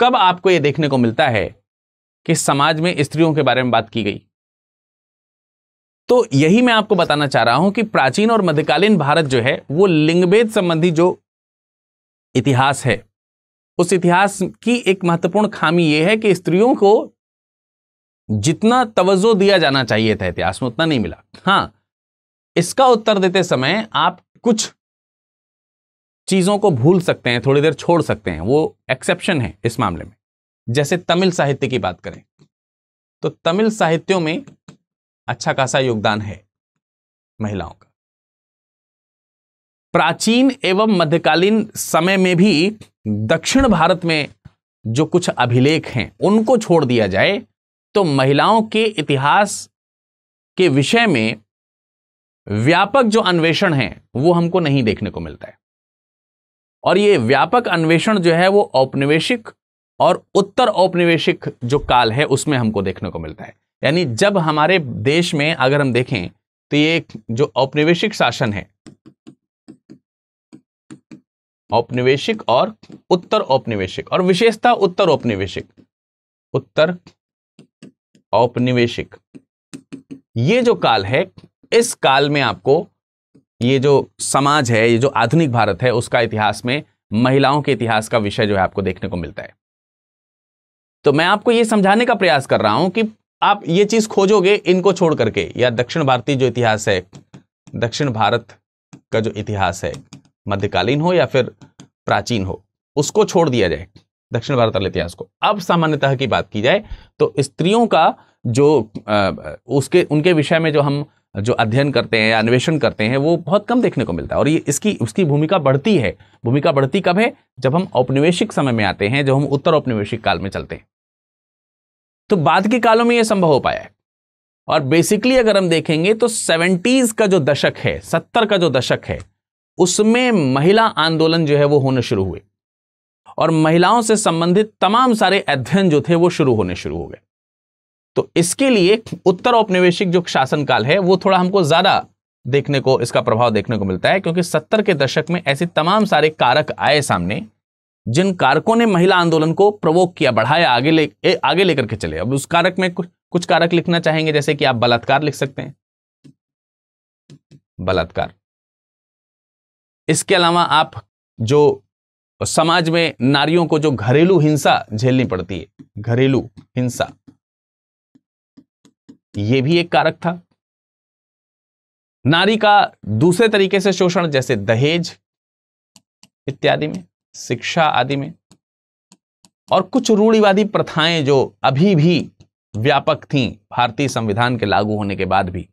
कब आपको यह देखने को मिलता है कि समाज में स्त्रियों के बारे में बात की गई तो यही मैं आपको बताना चाह रहा हूं कि प्राचीन और मध्यकालीन भारत जो है वो लिंगभेद संबंधी जो इतिहास है उस इतिहास की एक महत्वपूर्ण खामी यह है कि स्त्रियों को जितना तवज्जो दिया जाना चाहिए था इतिहास में उतना नहीं मिला हाँ इसका उत्तर देते समय आप कुछ चीज़ों को भूल सकते हैं थोड़ी देर छोड़ सकते हैं वो एक्सेप्शन है इस मामले में जैसे तमिल साहित्य की बात करें तो तमिल साहित्यों में अच्छा खासा योगदान है महिलाओं का प्राचीन एवं मध्यकालीन समय में भी दक्षिण भारत में जो कुछ अभिलेख हैं उनको छोड़ दिया जाए तो महिलाओं के इतिहास के विषय में व्यापक जो अन्वेषण है वो हमको नहीं देखने को मिलता है और ये व्यापक अन्वेषण जो है वो औपनिवेशिक और उत्तर औपनिवेशिक जो काल है उसमें हमको देखने को मिलता है यानी जब हमारे देश में अगर हम देखें तो ये जो औपनिवेशिक शासन है औपनिवेशिक और उत्तर औपनिवेशिक और विशेषता उत्तर औपनिवेशिक उत्तर औपनिवेशिक ये जो काल है इस काल में आपको ये जो समाज है ये जो आधुनिक भारत है उसका इतिहास में महिलाओं के इतिहास का विषय जो है आपको देखने को मिलता है तो मैं आपको ये समझाने का प्रयास कर रहा हूं कि आप ये चीज खोजोगे इनको छोड़ करके या दक्षिण भारतीय जो इतिहास है दक्षिण भारत का जो इतिहास है मध्यकालीन हो या फिर प्राचीन हो उसको छोड़ दिया जाए दक्षिण भारत वाले इतिहास को अब सामान्यतः की बात की जाए तो स्त्रियों का जो आ, उसके उनके विषय में जो हम जो अध्ययन करते हैं या अन्वेषण करते हैं वो बहुत कम देखने को मिलता है और ये इसकी उसकी भूमिका बढ़ती है भूमिका बढ़ती कब है जब हम औपनिवेशिक समय में आते हैं जब हम उत्तर औपनिवेशिक काल में चलते हैं तो बाद के कालों में ये संभव हो पाया है और बेसिकली अगर हम देखेंगे तो सेवेंटीज का जो दशक है सत्तर का जो दशक है उसमें महिला आंदोलन जो है वो होने शुरू हुए और महिलाओं से संबंधित तमाम सारे अध्ययन जो थे वो शुरू होने शुरू हो गए तो इसके लिए उत्तर औपनिवेशिक जो शासनकाल है वो थोड़ा हमको ज्यादा देखने को इसका प्रभाव देखने को मिलता है क्योंकि सत्तर के दशक में ऐसे तमाम सारे कारक आए सामने जिन कारकों ने महिला आंदोलन को प्रवोक किया बढ़ाया आगे ले ए, आगे लेकर के चले अब उस कारक में कुछ कुछ कारक लिखना चाहेंगे जैसे कि आप बलात्कार लिख सकते हैं बलात्कार इसके अलावा आप जो समाज में नारियों को जो घरेलू हिंसा झेलनी पड़ती है घरेलू हिंसा ये भी एक कारक था नारी का दूसरे तरीके से शोषण जैसे दहेज इत्यादि में शिक्षा आदि में और कुछ रूढ़िवादी प्रथाएं जो अभी भी व्यापक थीं भारतीय संविधान के लागू होने के बाद भी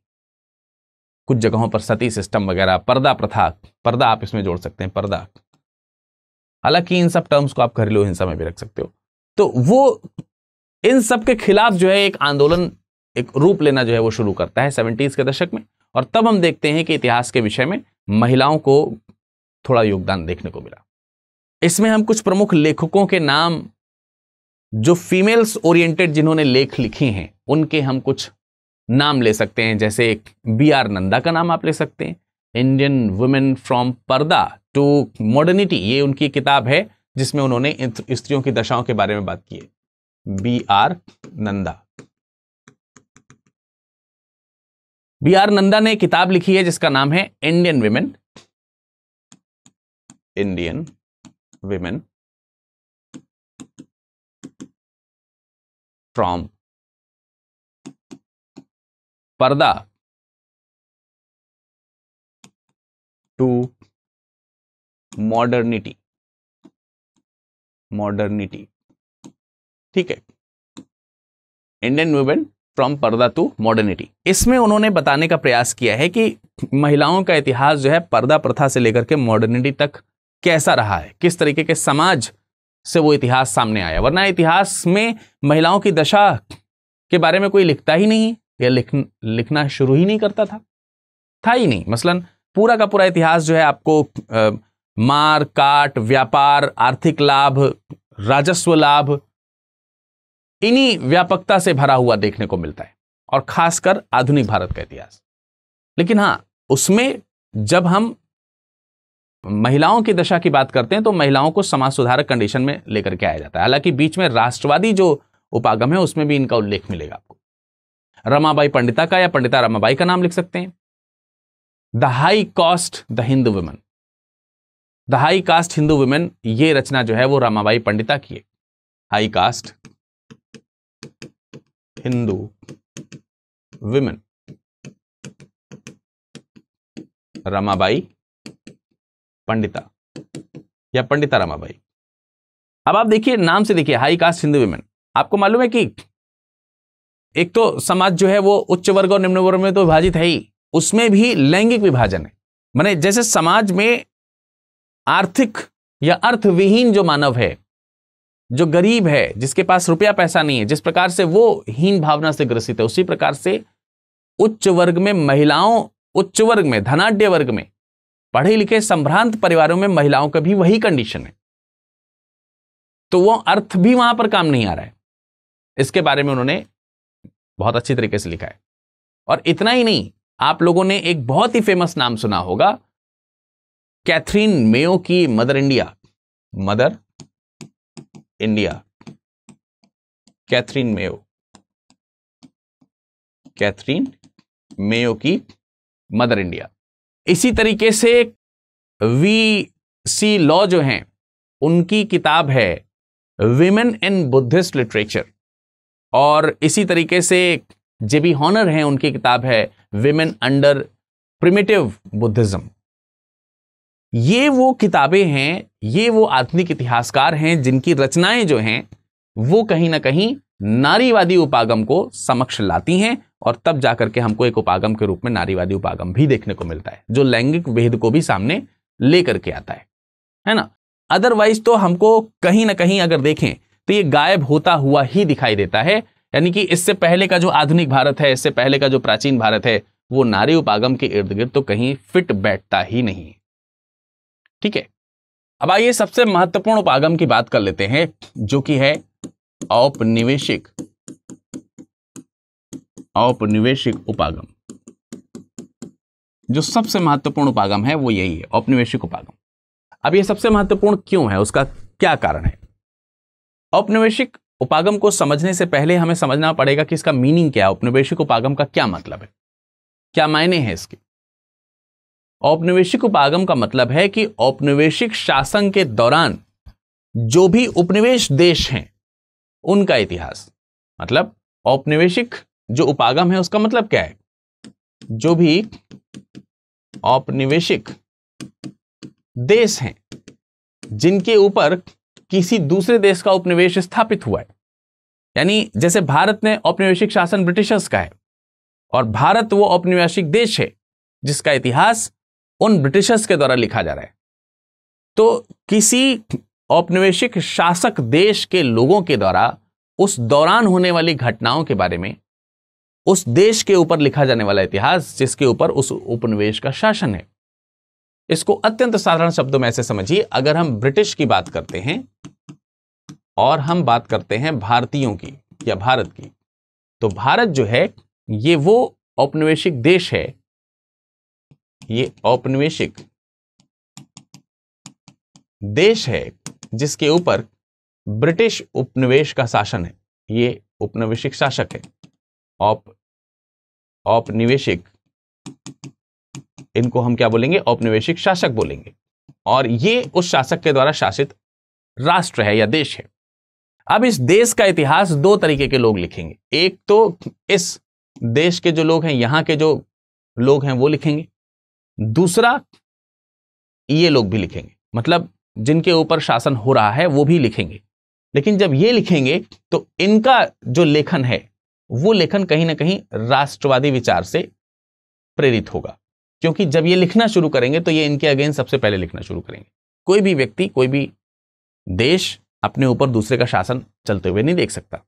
कुछ जगहों पर सती सिस्टम वगैरह पर्दा प्रथा पर्दा आप इसमें जोड़ सकते हैं पर्दा हालांकि इन सब टर्म्स को आप घरेलू हिंसा में भी रख सकते हो तो वो इन सब के खिलाफ जो है एक आंदोलन एक रूप लेना जो है वो शुरू करता है सेवेंटीज के दशक में और तब हम देखते हैं कि इतिहास के विषय में महिलाओं को थोड़ा योगदान देखने को मिला इसमें हम कुछ प्रमुख लेखकों के नाम जो फीमेल्स ओरिएंटेड जिन्होंने लेख लिखे हैं उनके हम कुछ नाम ले सकते हैं जैसे एक बी आर नंदा का नाम आप ले सकते हैं Indian women from purdah to modernity ये उनकी किताब है जिसमें उन्होंने स्त्रियों की दशाओं के बारे में बात की है B R Nanda B R Nanda ने किताब लिखी है जिसका नाम है Indian women Indian women from purdah to modernity modernity ठीक है Indian movement from purdah to modernity इसमें उन्होंने बताने का प्रयास किया है कि महिलाओं का इतिहास जो है पर्दा प्रथा से लेकर के मॉडर्निटी तक कैसा रहा है किस तरीके के समाज से वो इतिहास सामने आया वरना इतिहास में महिलाओं की दशा के बारे में कोई लिखता ही नहीं या लिख लिखना शुरू ही नहीं करता था था ही नहीं मसलन पूरा का पूरा इतिहास जो है आपको आ, मार काट व्यापार आर्थिक लाभ राजस्व लाभ इन्हीं व्यापकता से भरा हुआ देखने को मिलता है और खासकर आधुनिक भारत का इतिहास लेकिन हाँ उसमें जब हम महिलाओं की दशा की बात करते हैं तो महिलाओं को समाज सुधारक कंडीशन में लेकर के आया जाता है हालांकि बीच में राष्ट्रवादी जो उपागम है उसमें भी इनका उल्लेख मिलेगा आपको रमाबाई पंडिता का या पंडिता रमाबाई का नाम लिख सकते हैं the high caste the Hindu women the high caste Hindu women ये रचना जो है वो रामाबाई पंडिता की है high caste Hindu women Ramabai Pandita या पंडिता रमाबाई अब आप देखिए नाम से देखिए हाई कास्ट हिंदू वुमेन आपको मालूम है कि एक तो समाज जो है वो उच्च वर्ग और निम्न वर्ग में तो विभाजित है ही उसमें भी लैंगिक विभाजन है मैंने जैसे समाज में आर्थिक या अर्थविहीन जो मानव है जो गरीब है जिसके पास रुपया पैसा नहीं है जिस प्रकार से वो हीन भावना से ग्रसित है उसी प्रकार से उच्च वर्ग में महिलाओं उच्च वर्ग में धनाढ़ वर्ग में पढ़े लिखे संभ्रांत परिवारों में महिलाओं का भी वही कंडीशन है तो वो अर्थ भी वहां पर काम नहीं आ रहा है इसके बारे में उन्होंने बहुत अच्छी तरीके से लिखा है और इतना ही नहीं आप लोगों ने एक बहुत ही फेमस नाम सुना होगा कैथरीन मेयो की mother India mother India Katherine Mayo Katherine Mayo की मदर इंडिया इसी तरीके से वी सी लॉ जो हैं उनकी किताब है विमेन इन बुद्धिस्ट लिटरेचर और इसी तरीके से जे बी हॉनर हैं उनकी किताब है विमेन अंडर प्रिमेटिव बुद्धिज़्म ये वो किताबें हैं ये वो आधुनिक इतिहासकार हैं जिनकी रचनाएं जो हैं वो कहीं ना कहीं नारीवादी उपागम को समक्ष लाती हैं और तब जाकर के हमको एक उपागम के रूप में नारीवादी उपागम भी देखने को मिलता है जो लैंगिक भेद को भी सामने ले करके आता है है ना अदरवाइज तो हमको कहीं ना कहीं अगर देखें तो ये गायब होता हुआ ही दिखाई देता है यानी कि इससे पहले का जो आधुनिक भारत है इससे पहले का जो प्राचीन भारत है वो नारी उपागम के इर्द गिर्द तो कहीं फिट बैठता ही नहीं ठीक है अब आइए सबसे महत्वपूर्ण उपागम की बात कर लेते हैं जो कि है औपनिवेशिक औपनिवेशिक उपागम जो सबसे महत्वपूर्ण उपागम है वो यही है औपनिवेशिक उपागम अब ये सबसे महत्वपूर्ण क्यों है उसका क्या कारण है औपनिवेशिक उपागम को समझने से पहले हमें समझना पड़ेगा कि इसका मीनिंग क्या है औपनिवेशिक उपागम का क्या मतलब है क्या मायने हैं इसके औपनिवेशिक उपागम का मतलब है कि औपनिवेशिक शासन के दौरान जो भी उपनिवेश देश हैं उनका इतिहास मतलब औपनिवेशिक जो उपागम है उसका मतलब क्या है जो भी औपनिवेशिक देश हैं जिनके ऊपर किसी दूसरे देश का उपनिवेश स्थापित हुआ है यानी जैसे भारत ने औपनिवेशिक शासन ब्रिटिशर्स का है और भारत वो औपनिवेशिक देश है जिसका इतिहास उन ब्रिटिशर्स के द्वारा लिखा जा रहा है तो किसी औपनिवेशिक शासक देश के लोगों के द्वारा उस दौरान होने वाली घटनाओं के बारे में उस देश के ऊपर लिखा जाने वाला इतिहास जिसके ऊपर उस उपनिवेश का शासन है इसको अत्यंत साधारण शब्दों में ऐसे समझिए अगर हम ब्रिटिश की बात करते हैं और हम बात करते हैं भारतीयों की या भारत की तो भारत जो है ये वो औपनिवेशिक देश है ये औपनिवेशिक देश है जिसके ऊपर ब्रिटिश उपनिवेश का शासन है ये उपनिवेशिक शासक है औप औपनिवेशिक इनको हम क्या बोलेंगे औपनिवेशिक शासक बोलेंगे और ये उस शासक के द्वारा शासित राष्ट्र है या देश है अब इस देश का इतिहास दो तरीके के लोग लिखेंगे एक तो इस देश के जो लोग हैं यहां के जो लोग हैं वो लिखेंगे दूसरा ये लोग भी लिखेंगे मतलब जिनके ऊपर शासन हो रहा है वो भी लिखेंगे लेकिन जब ये लिखेंगे तो इनका जो लेखन है वो लेखन कहीं ना कहीं राष्ट्रवादी विचार से प्रेरित होगा क्योंकि जब ये लिखना शुरू करेंगे तो ये इनके अगेंस्ट सबसे पहले लिखना शुरू करेंगे कोई भी व्यक्ति कोई भी देश अपने ऊपर दूसरे का शासन चलते हुए नहीं देख सकता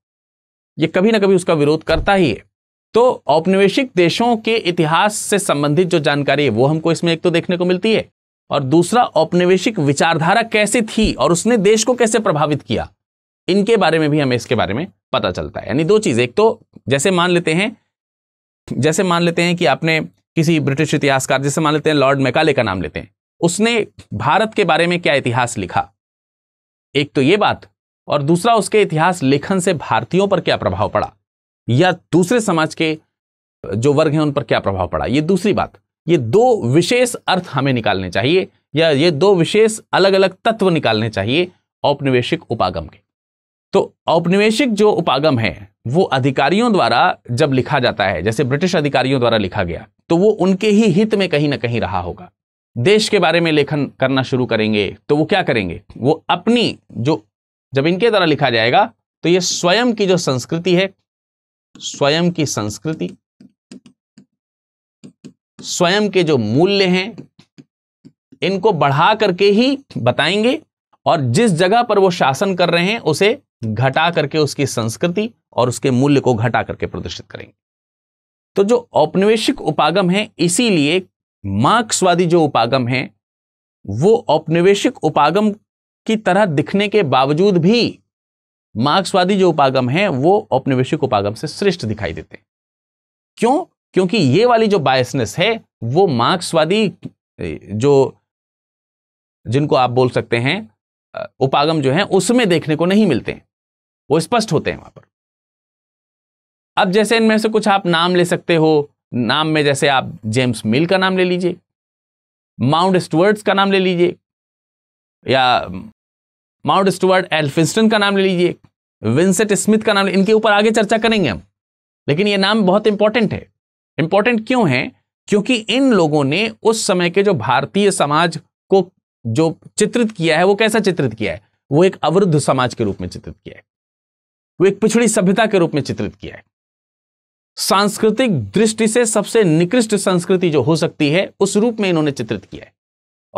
ये कभी ना कभी उसका विरोध करता ही है तो औपनिवेशिक देशों के इतिहास से संबंधित जो जानकारी है वो हमको इसमें एक तो देखने को मिलती है और दूसरा औपनिवेशिक विचारधारा कैसे थी और उसने देश को कैसे प्रभावित किया इनके बारे में भी हमें इसके बारे में पता चलता है यानी दो चीज़ एक तो जैसे मान लेते हैं जैसे मान लेते हैं कि आपने किसी ब्रिटिश इतिहासकार जैसे मान लेते हैं लॉर्ड मैकाले का नाम लेते हैं उसने भारत के बारे में क्या इतिहास लिखा एक तो ये बात और दूसरा उसके इतिहास लेखन से भारतीयों पर क्या प्रभाव पड़ा या दूसरे समाज के जो वर्ग हैं उन पर क्या प्रभाव पड़ा ये दूसरी बात ये दो विशेष अर्थ हमें निकालने चाहिए या ये दो विशेष अलग अलग तत्व निकालने चाहिए औपनिवेशिक उपागम के तो औपनिवेशिक जो उपागम है वो अधिकारियों द्वारा जब लिखा जाता है जैसे ब्रिटिश अधिकारियों द्वारा लिखा गया तो वो उनके ही हित में कहीं ना कहीं रहा होगा देश के बारे में लेखन करना शुरू करेंगे तो वो क्या करेंगे वो अपनी जो जब इनके द्वारा लिखा जाएगा तो ये स्वयं की जो संस्कृति है स्वयं की संस्कृति स्वयं के जो मूल्य हैं इनको बढ़ा करके ही बताएंगे और जिस जगह पर वो शासन कर रहे हैं उसे घटा करके उसकी संस्कृति और उसके मूल्य को घटा करके प्रदर्शित करेंगे तो जो औपनिवेशिक उपागम है इसीलिए मार्क्सवादी जो उपागम है वो औपनिवेशिक उपागम की तरह दिखने के बावजूद भी मार्क्सवादी जो उपागम है वो औपनिवेशिक उपागम से श्रेष्ठ दिखाई देते हैं क्यों क्योंकि ये वाली जो बायसनेस है वो मार्क्सवादी जो जिनको आप बोल सकते हैं उपागम जो है उसमें देखने को नहीं मिलते हैं वो स्पष्ट होते हैं वहां पर अब जैसे इनमें से कुछ आप नाम ले सकते हो नाम में जैसे आप जेम्स मिल का नाम ले लीजिए माउंट स्टुअर्ट्स का नाम ले लीजिए या माउंट स्टुअर्ट एल्फिस्टन का नाम ले लीजिए विंसेट स्मिथ का नाम इनके ऊपर आगे चर्चा करेंगे हम लेकिन ये नाम बहुत इंपॉर्टेंट है इंपॉर्टेंट क्यों है क्योंकि इन लोगों ने उस समय के जो भारतीय समाज को जो चित्रित किया है वो कैसा चित्रित किया है वो एक अवरुद्ध समाज के रूप में चित्रित किया है वो एक पिछड़ी सभ्यता के रूप में चित्रित किया है सांस्कृतिक दृष्टि से सबसे निकृष्ट संस्कृति जो हो सकती है उस रूप में इन्होंने चित्रित किया है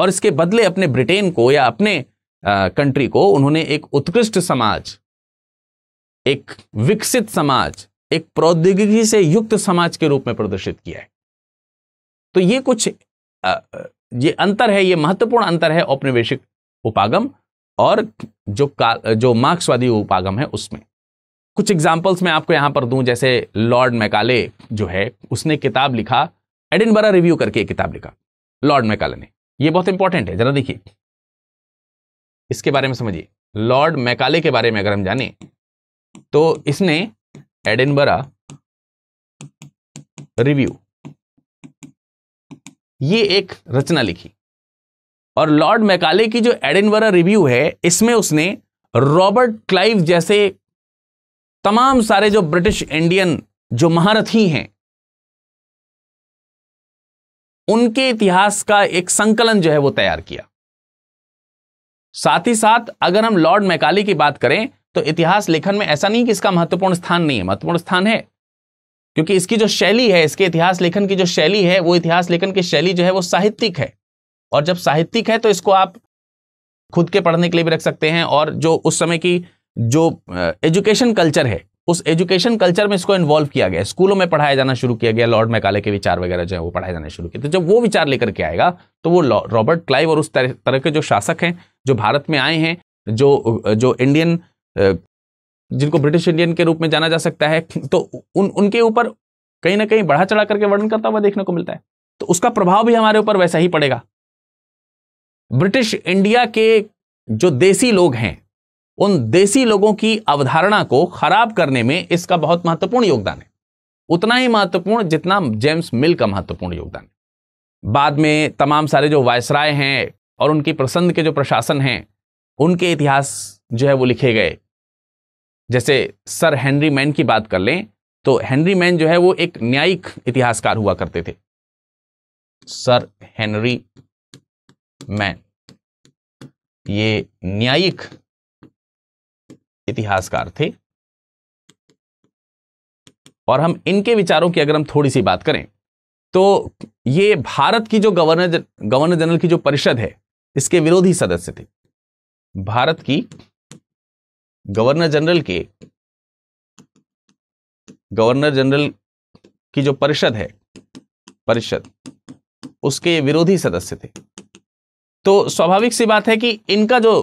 और इसके बदले अपने ब्रिटेन को या अपने आ, कंट्री को उन्होंने एक उत्कृष्ट समाज एक विकसित समाज एक प्रौद्योगिकी से युक्त समाज के रूप में प्रदर्शित किया है तो ये कुछ ये अंतर है ये महत्वपूर्ण अंतर है औपनिवेशिक उपागम और जो का जो मार्क्सवादी उपागम है उसमें कुछ एग्जाम्पल्स मैं आपको यहाँ पर दूं जैसे लॉर्ड मैकाले जो है उसने किताब लिखा एडिनबरा रिव्यू करके किताब लिखा लॉर्ड मैकाले ने ये बहुत इंपॉर्टेंट है जरा देखिए इसके बारे में समझिए लॉर्ड मैकाले के बारे में अगर हम जाने तो इसने एडिनबरा रिव्यू ये एक रचना लिखी और लॉर्ड मैकाले की जो एडिनवरा रिव्यू है इसमें उसने रॉबर्ट क्लाइव जैसे तमाम सारे जो ब्रिटिश इंडियन जो महारथी हैं उनके इतिहास का एक संकलन जो है वो तैयार किया साथ ही साथ अगर हम लॉर्ड मैकाले की बात करें तो इतिहास लेखन में ऐसा नहीं कि इसका महत्वपूर्ण स्थान नहीं है महत्वपूर्ण स्थान है क्योंकि इसकी जो शैली है इसके इतिहास लेखन की जो शैली है वो इतिहास लेखन की शैली जो है वो साहित्यिक है और जब साहित्यिक है तो इसको आप खुद के पढ़ने के लिए भी रख सकते हैं और जो उस समय की जो एजुकेशन कल्चर है उस एजुकेशन कल्चर में इसको इन्वॉल्व किया गया स्कूलों में पढ़ाया जाना शुरू किया गया लॉर्ड मैकाले के विचार वगैरह जो है वो पढ़ाए जाने शुरू किए तो जब वो विचार लेकर के आएगा तो वो रॉबर्ट क्लाइव और उस तरह के जो शासक हैं जो भारत में आए हैं जो जो इंडियन जिनको ब्रिटिश इंडियन के रूप में जाना जा सकता है तो उन उनके ऊपर कहीं ना कहीं बढ़ा चढ़ा करके वर्णन करता हुआ देखने को मिलता है तो उसका प्रभाव भी हमारे ऊपर वैसा ही पड़ेगा ब्रिटिश इंडिया के जो देसी लोग हैं उन देसी लोगों की अवधारणा को खराब करने में इसका बहुत महत्वपूर्ण योगदान है उतना ही महत्वपूर्ण जितना जेम्स मिल का महत्वपूर्ण योगदान है बाद में तमाम सारे जो वायसराय हैं और उनकी प्रसन्न के जो प्रशासन हैं उनके इतिहास जो है वो लिखे गए जैसे सर हेनरी मैन की बात कर लें तो हेनरी मैन जो है वो एक न्यायिक इतिहासकार हुआ करते थे सर हेनरी मैन ये न्यायिक इतिहासकार थे और हम इनके विचारों की अगर हम थोड़ी सी बात करें तो ये भारत की जो गवर्नर गवर्नर जनरल की जो परिषद है इसके विरोधी सदस्य थे भारत की गवर्नर जनरल के गवर्नर जनरल की जो परिषद है परिषद उसके विरोधी सदस्य थे तो स्वाभाविक सी बात है कि इनका जो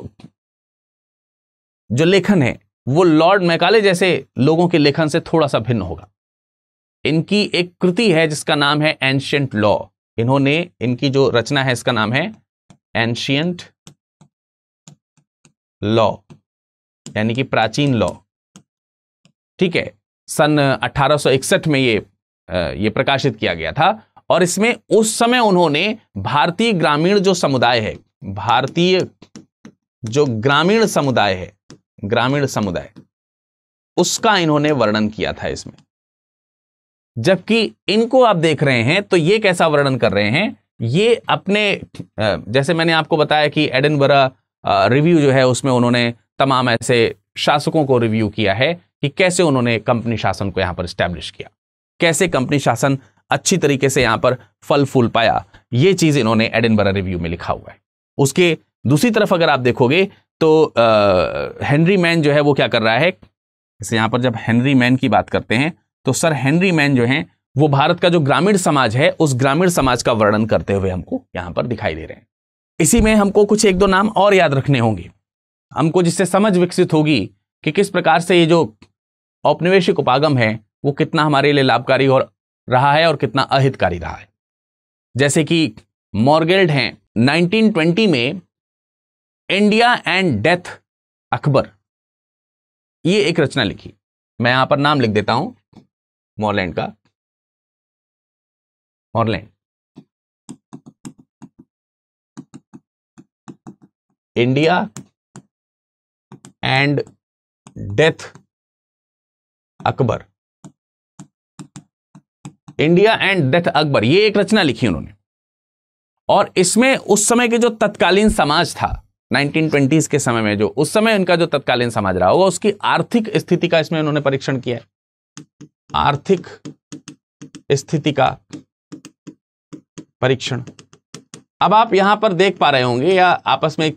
जो लेखन है वो लॉर्ड मैकाले जैसे लोगों के लेखन से थोड़ा सा भिन्न होगा इनकी एक कृति है जिसका नाम है एंशियंट लॉ इन्होंने इनकी जो रचना है इसका नाम है एंशियंट लॉ यानी कि प्राचीन लॉ ठीक है सन 1861 में ये ये प्रकाशित किया गया था और इसमें उस समय उन्होंने भारतीय ग्रामीण जो समुदाय है भारतीय जो ग्रामीण समुदाय है ग्रामीण समुदाय उसका इन्होंने वर्णन किया था इसमें जबकि इनको आप देख रहे हैं तो ये कैसा वर्णन कर रहे हैं ये अपने जैसे मैंने आपको बताया कि एडनबरा रिव्यू जो है उसमें उन्होंने तमाम ऐसे शासकों को रिव्यू किया है कि कैसे उन्होंने कंपनी शासन को यहाँ पर स्टैब्लिश किया कैसे कंपनी शासन अच्छी तरीके से यहाँ पर फल फूल पाया ये चीज़ इन्होंने एडनबरा रिव्यू में लिखा हुआ है उसके दूसरी तरफ अगर आप देखोगे तो हेनरी मैन जो है वो क्या कर रहा है जैसे यहां पर जब हेनरी मैन की बात करते हैं तो सर हेनरी मैन जो है वो भारत का जो ग्रामीण समाज है उस ग्रामीण समाज का वर्णन करते हुए हमको यहाँ पर दिखाई दे रहे हैं इसी में हमको कुछ एक दो नाम और याद रखने होंगे हमको जिससे समझ विकसित होगी कि किस प्रकार से ये जो औपनिवेशिक उपागम है वो कितना हमारे लिए लाभकारी और रहा है और कितना अहितकारी रहा है जैसे कि मॉर्गेल्ड हैं 1920 में इंडिया एंड डेथ अकबर ये एक रचना लिखी मैं यहां पर नाम लिख देता हूं मॉरलैंड का Moreland India and death Akbar India and death Akbar ये एक रचना लिखी उन्होंने और इसमें उस समय के जो तत्कालीन समाज था 1920s के समय में जो उस समय उनका जो तत्कालीन समाज रहा होगा उसकी आर्थिक स्थिति का इसमें उन्होंने परीक्षण किया आर्थिक स्थिति का परीक्षण अब आप यहां पर देख पा रहे होंगे या आपस में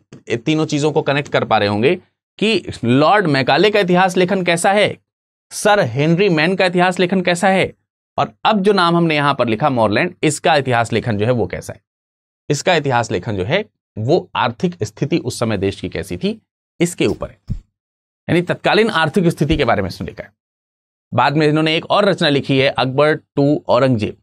तीनों चीजों को कनेक्ट कर पा रहे होंगे कि लॉर्ड मैकाले का इतिहास लेखन कैसा है सर हेनरी मैन का इतिहास लेखन कैसा है और अब जो नाम हमने यहां पर लिखा मोरलैंड इसका इतिहास लेखन जो है वो कैसा है इसका इतिहास लेखन जो है वो आर्थिक स्थिति उस समय देश की कैसी थी इसके ऊपर है यानी तत्कालीन आर्थिक स्थिति के बारे में इसने लिखा है बाद में इन्होंने एक और रचना लिखी है अकबर टू औरंगजेब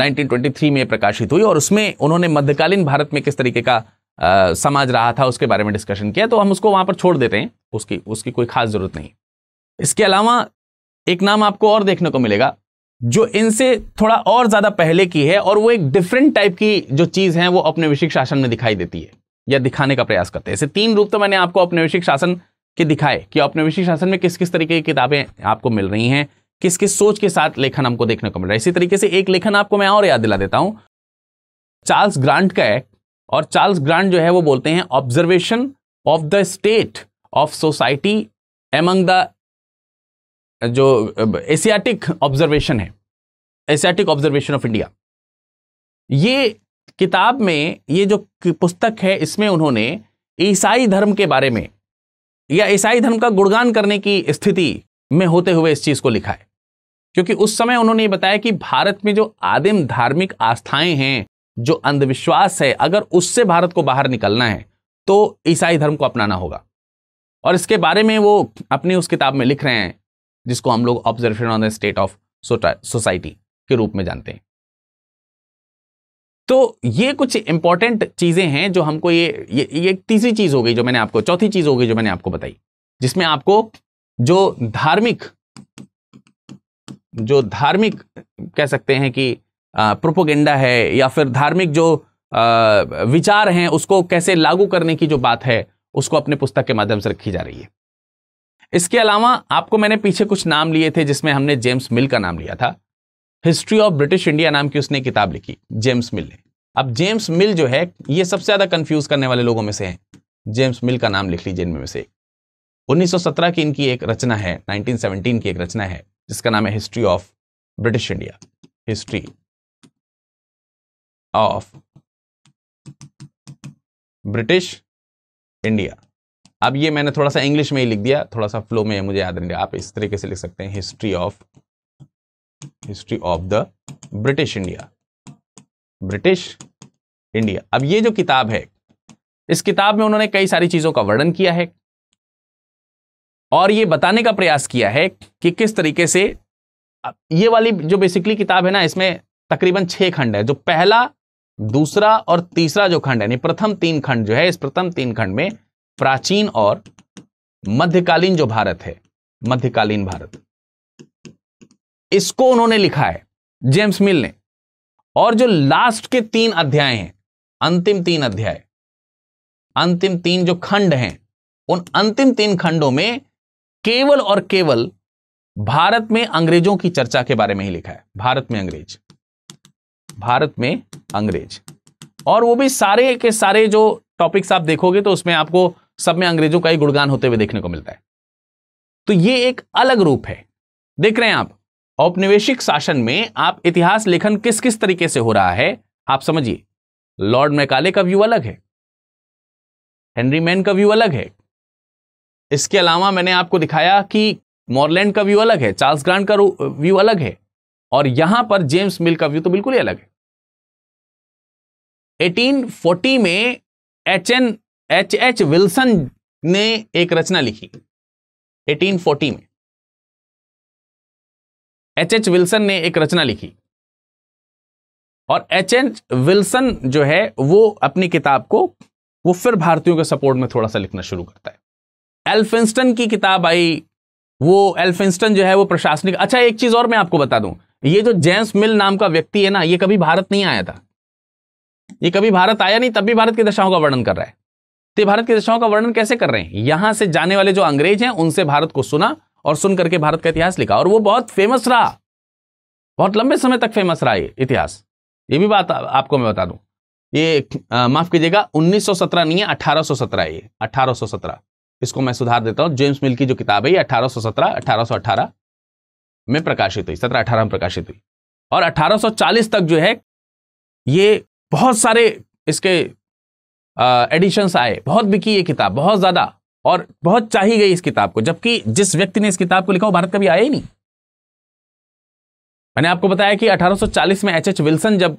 1923 में प्रकाशित हुई और उसमें उन्होंने मध्यकालीन भारत में किस तरीके का आ, समाज रहा था उसके बारे में डिस्कशन किया तो हम उसको वहां पर छोड़ देते हैं उसकी उसकी कोई खास ज़रूरत नहीं इसके अलावा एक नाम आपको और देखने को मिलेगा जो इनसे थोड़ा और ज़्यादा पहले की है और वो एक डिफरेंट टाइप की जो चीज़ है वो अपने विशिक शासन में दिखाई देती है या दिखाने का प्रयास करते हैं ऐसे तीन रूप तो मैंने आपको अपने विशिक शासन के दिखाए कि अपने विशिक शासन में किस किस तरीके की किताबें आपको मिल रही हैं किस किस सोच के साथ लेखन हमको देखने को मिल रहा है इसी तरीके से एक लेखन आपको मैं और याद दिला देता हूँ चार्ल्स ग्रांट का है और चार्ल्स ग्रांट जो है वो बोलते हैं observation of the state of society among the जो एशियाटिक ऑब्जर्वेशन है एशियाटिक ऑब्जर्वेशन ऑफ इंडिया ये किताब में ये जो पुस्तक है इसमें उन्होंने ईसाई धर्म के बारे में या ईसाई धर्म का गुणगान करने की स्थिति में होते हुए इस चीज़ को लिखा है क्योंकि उस समय उन्होंने ये बताया कि भारत में जो आदिम धार्मिक आस्थाएं हैं जो अंधविश्वास है अगर उससे भारत को बाहर निकलना है तो ईसाई धर्म को अपनाना होगा और इसके बारे में वो अपनी उस किताब में लिख रहे हैं जिसको हम लोग observation on the state of society के रूप में जानते हैं तो ये कुछ इंपॉर्टेंट चीज़ें हैं जो हमको ये ये ये तीसरी चीज़ हो गई जो मैंने आपको चौथी चीज़ हो गई जो मैंने आपको बताई जिसमें आपको जो धार्मिक जो धार्मिक कह सकते हैं कि प्रोपोगेंडा है या फिर धार्मिक जो विचार हैं उसको कैसे लागू करने की जो बात है उसको अपने पुस्तक के माध्यम से रखी जा रही है इसके अलावा आपको मैंने पीछे कुछ नाम लिए थे जिसमें हमने जेम्स मिल का नाम लिया था हिस्ट्री ऑफ ब्रिटिश इंडिया नाम की उसने किताब लिखी जेम्स मिल ने अब जेम्स मिल जो है ये सबसे ज़्यादा कंफ्यूज करने वाले लोगों में से हैं जेम्स मिल का नाम लिख लीजिए इनमें से 1917 की इनकी एक रचना है 1917 की एक रचना है जिसका नाम है history of British India history of British India अब ये मैंने थोड़ा सा इंग्लिश में ही लिख दिया थोड़ा सा फ्लो में मुझे याद नहीं आप इस तरीके से लिख सकते हैं history of history of the British India British India अब ये जो किताब है इस किताब में उन्होंने कई सारी चीजों का वर्णन किया है और ये बताने का प्रयास किया है कि किस तरीके से ये वाली जो बेसिकली किताब है ना इसमें तकरीबन छह खंड है जो पहला दूसरा और तीसरा जो खंड है प्रथम तीन खंड जो है इस प्रथम तीन खंड में प्राचीन और मध्यकालीन जो भारत है मध्यकालीन भारत इसको उन्होंने लिखा है जेम्स मिल ने और जो लास्ट के तीन अध्याय हैं अंतिम तीन अध्याय अंतिम तीन जो खंड हैं उन अंतिम तीन खंडों में केवल और केवल भारत में अंग्रेजों की चर्चा के बारे में ही लिखा है भारत में अंग्रेज भारत में अंग्रेज और वो भी सारे के सारे जो टॉपिक्स आप देखोगे तो उसमें आपको सब में अंग्रेजों का ही गुणगान होते हुए देखने को मिलता है तो ये एक अलग रूप है देख रहे हैं आप औपनिवेशिक शासन में आप इतिहास लेखन किस किस तरीके से हो रहा है आप समझिए लॉर्ड मैकाले का व्यू अलग है हेनरी मैन का व्यू अलग है इसके अलावा मैंने आपको दिखाया कि मॉरलैंड का व्यू अलग है चार्ल्स ग्रांड का व्यू अलग है और यहां पर जेम्स मिल का व्यू तो बिल्कुल ही अलग है 1840 में H N H H Wilson ने एक रचना लिखी 1840 में एच एच विल्सन ने एक रचना लिखी और एच एच विल्सन जो है वो अपनी किताब को वो फिर भारतीयों के सपोर्ट में थोड़ा सा लिखना शुरू करता है एल्फिंस्टन की किताब आई वो एल्फिंस्टन जो है वो प्रशासनिक अच्छा एक चीज और मैं आपको बता दूं ये जो जेम्स मिल नाम का व्यक्ति है ना ये कभी भारत नहीं आया था ये कभी भारत आया नहीं तब भी भारत की दशाओं का वर्णन कर रहा है तो भारत की दशाओं का वर्णन कैसे कर रहे हैं यहां से जाने वाले जो अंग्रेज हैं उनसे भारत को सुना और सुन करके भारत का इतिहास लिखा और वो बहुत फेमस रहा बहुत लंबे समय तक फेमस रहा ये इतिहास ये भी बात आपको मैं बता दूं ये आ, माफ कीजिएगा 1917 नहीं है 1817 सत्रह ये अठारह इसको मैं सुधार देता हूं जेम्स मिल की जो किताब है ये 1817 1818 में प्रकाशित हुई सत्रह अठारह में प्रकाशित हुई और 1840 तक जो है ये बहुत सारे इसके एडिशंस आए बहुत बिकी ये किताब बहुत ज़्यादा और बहुत चाही गई इस किताब को जबकि जिस व्यक्ति ने इस किताब को लिखा वो भारत कभी आया ही नहीं मैंने आपको बताया कि 1840 में एच एच विल्सन जब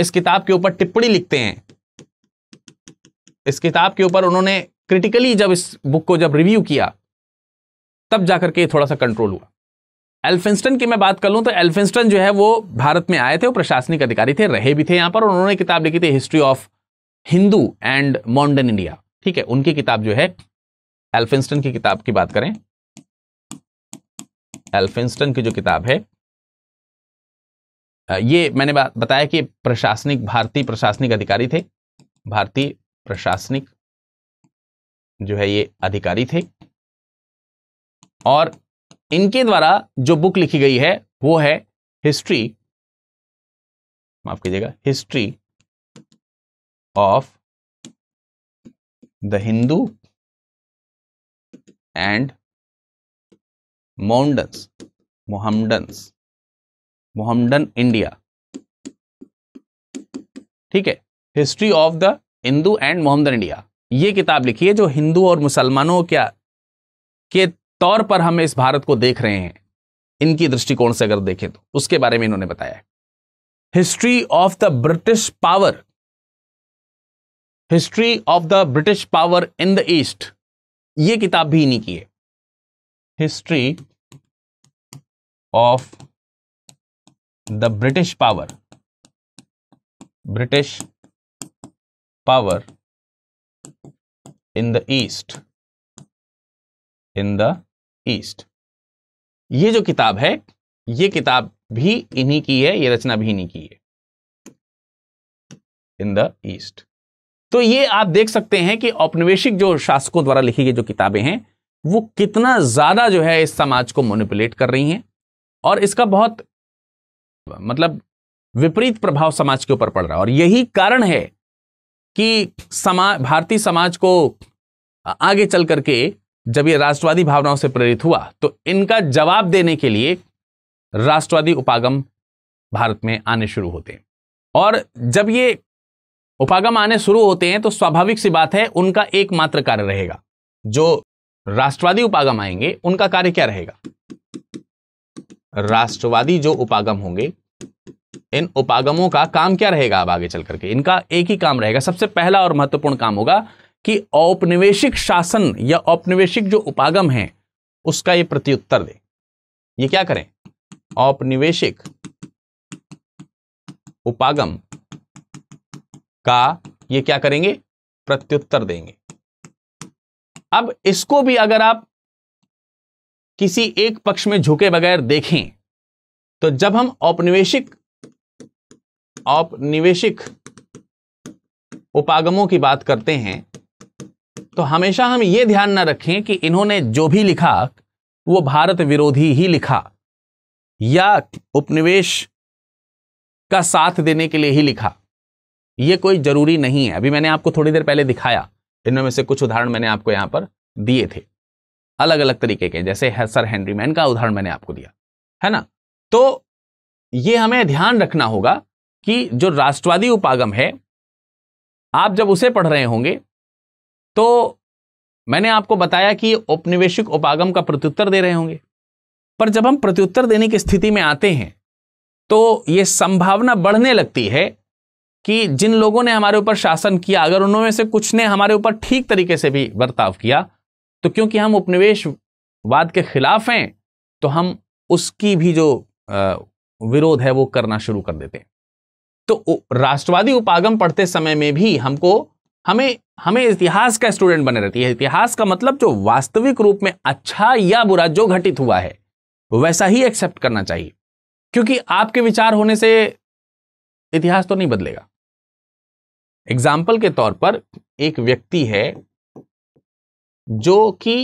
इस किताब के ऊपर टिप्पणी लिखते हैं इस किताब के ऊपर उन्होंने क्रिटिकली जब इस बुक को जब रिव्यू किया तब जाकर के थोड़ा सा कंट्रोल हुआ एल्फिंस्टन की मैं बात कर लूँ तो एल्फिंस्टन जो है वो भारत में आए थे वो प्रशासनिक अधिकारी थे रहे भी थे यहाँ पर उन्होंने किताब लिखी थी history of Hindu and modern India ठीक है उनकी किताब जो है एल्फिंस्टन की किताब की बात करें एल्फिंस्टन की जो किताब है ये मैंने बताया कि प्रशासनिक भारतीय प्रशासनिक अधिकारी थे भारतीय प्रशासनिक जो है ये अधिकारी थे और इनके द्वारा जो बुक लिखी गई है वो है हिस्ट्री माफ कीजिएगा history of the Hindu and Mohammedans Mohammedans Mohammedan India ठीक है history of the Hindu and Mohammedan India ये किताब लिखी है जो हिंदू और मुसलमानों क्या के तौर पर हम इस भारत को देख रहे हैं इनकी दृष्टिकोण से अगर देखें तो उसके बारे में इन्होंने बताया history of the British power history of the British power in the East ये किताब भी इन्हीं की है history of the British power British power in the East in the East ये जो किताब है ये किताब भी इन्हीं की है ये रचना भी इन्हीं की है इन द ईस्ट तो ये आप देख सकते हैं कि औपनिवेशिक जो शासकों द्वारा लिखी गई जो किताबें हैं वो कितना ज्यादा जो है इस समाज को मोनिपुलेट कर रही हैं और इसका बहुत मतलब विपरीत प्रभाव समाज के ऊपर पड़ रहा है और यही कारण है कि समा भारतीय समाज को आगे चल करके जब ये राष्ट्रवादी भावनाओं से प्रेरित हुआ तो इनका जवाब देने के लिए राष्ट्रवादी उपागम भारत में आने शुरू होते हैं और जब ये उपागम आने शुरू होते हैं तो स्वाभाविक सी बात है उनका एकमात्र कार्य रहेगा जो राष्ट्रवादी उपागम आएंगे उनका कार्य क्या रहेगा राष्ट्रवादी जो उपागम होंगे इन उपागमों का काम क्या रहेगा अब आगे चल करके इनका एक ही काम रहेगा सबसे पहला और महत्वपूर्ण काम होगा कि औपनिवेशिक शासन या औपनिवेशिक जो उपागम है उसका ये प्रत्युत्तर दे ये क्या करें औपनिवेशिक उपागम का ये क्या करेंगे प्रत्युत्तर देंगे अब इसको भी अगर आप किसी एक पक्ष में झुके बगैर देखें तो जब हम औपनिवेशिक औपनिवेशिक उपागमों की बात करते हैं तो हमेशा हम ये ध्यान ना रखें कि इन्होंने जो भी लिखा वो भारत विरोधी ही लिखा या उपनिवेश का साथ देने के लिए ही लिखा ये कोई जरूरी नहीं है अभी मैंने आपको थोड़ी देर पहले दिखाया इनमें से कुछ उदाहरण मैंने आपको यहां पर दिए थे अलग अलग तरीके के जैसे है सर हेनरी मैन का उदाहरण मैंने आपको दिया है ना तो ये हमें ध्यान रखना होगा कि जो राष्ट्रवादी उपागम है आप जब उसे पढ़ रहे होंगे तो मैंने आपको बताया कि औपनिवेशिक उपागम का प्रत्युत्तर दे रहे होंगे पर जब हम प्रत्युत्तर देने की स्थिति में आते हैं तो ये संभावना बढ़ने लगती है कि जिन लोगों ने हमारे ऊपर शासन किया अगर उनमें से कुछ ने हमारे ऊपर ठीक तरीके से भी बर्ताव किया तो क्योंकि हम उपनिवेशवाद के खिलाफ हैं तो हम उसकी भी जो विरोध है वो करना शुरू कर देते हैं तो राष्ट्रवादी उपागम पढ़ते समय में भी हमको हमें हमें इतिहास का स्टूडेंट बने रहती है इतिहास का मतलब जो वास्तविक रूप में अच्छा या बुरा जो घटित हुआ है वैसा ही एक्सेप्ट करना चाहिए क्योंकि आपके विचार होने से इतिहास तो नहीं बदलेगा एग्जाम्पल के तौर पर एक व्यक्ति है जो कि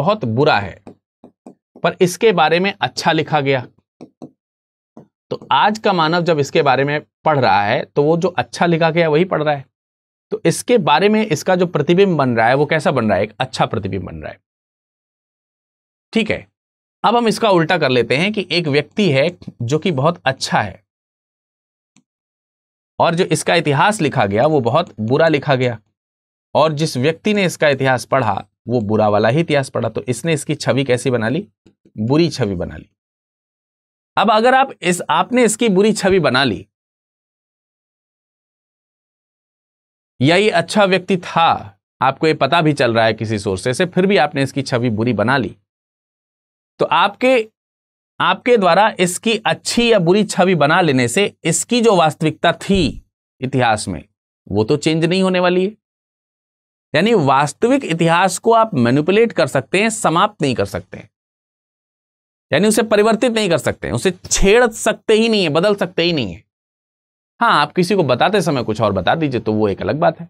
बहुत बुरा है पर इसके बारे में अच्छा लिखा गया तो आज का मानव जब इसके बारे में पढ़ रहा है तो वो जो अच्छा लिखा गया वही पढ़ रहा है तो इसके बारे में इसका जो प्रतिबिंब बन रहा है वो कैसा बन रहा है एक अच्छा प्रतिबिंब बन रहा है ठीक है अब हम इसका उल्टा कर लेते हैं कि एक व्यक्ति है जो कि बहुत अच्छा है और जो इसका इतिहास लिखा गया वो बहुत बुरा लिखा गया और जिस व्यक्ति ने इसका इतिहास पढ़ा वो बुरा वाला ही इतिहास पढ़ा तो इसने इसकी छवि कैसी बना ली बुरी छवि बना ली अब अगर आप इस आपने इसकी बुरी छवि बना ली या ये अच्छा व्यक्ति था आपको ये पता भी चल रहा है किसी सोर्से से फिर भी आपने इसकी छवि बुरी बना ली तो आपके आपके द्वारा इसकी अच्छी या बुरी छवि बना लेने से इसकी जो वास्तविकता थी इतिहास में वो तो चेंज नहीं होने वाली है यानी वास्तविक इतिहास को आप मैनिपुलेट कर सकते हैं समाप्त नहीं कर सकते यानी उसे परिवर्तित नहीं कर सकते उसे छेड़ सकते ही नहीं है बदल सकते ही नहीं है हाँ आप किसी को बताते समय कुछ और बता दीजिए तो वो एक अलग बात है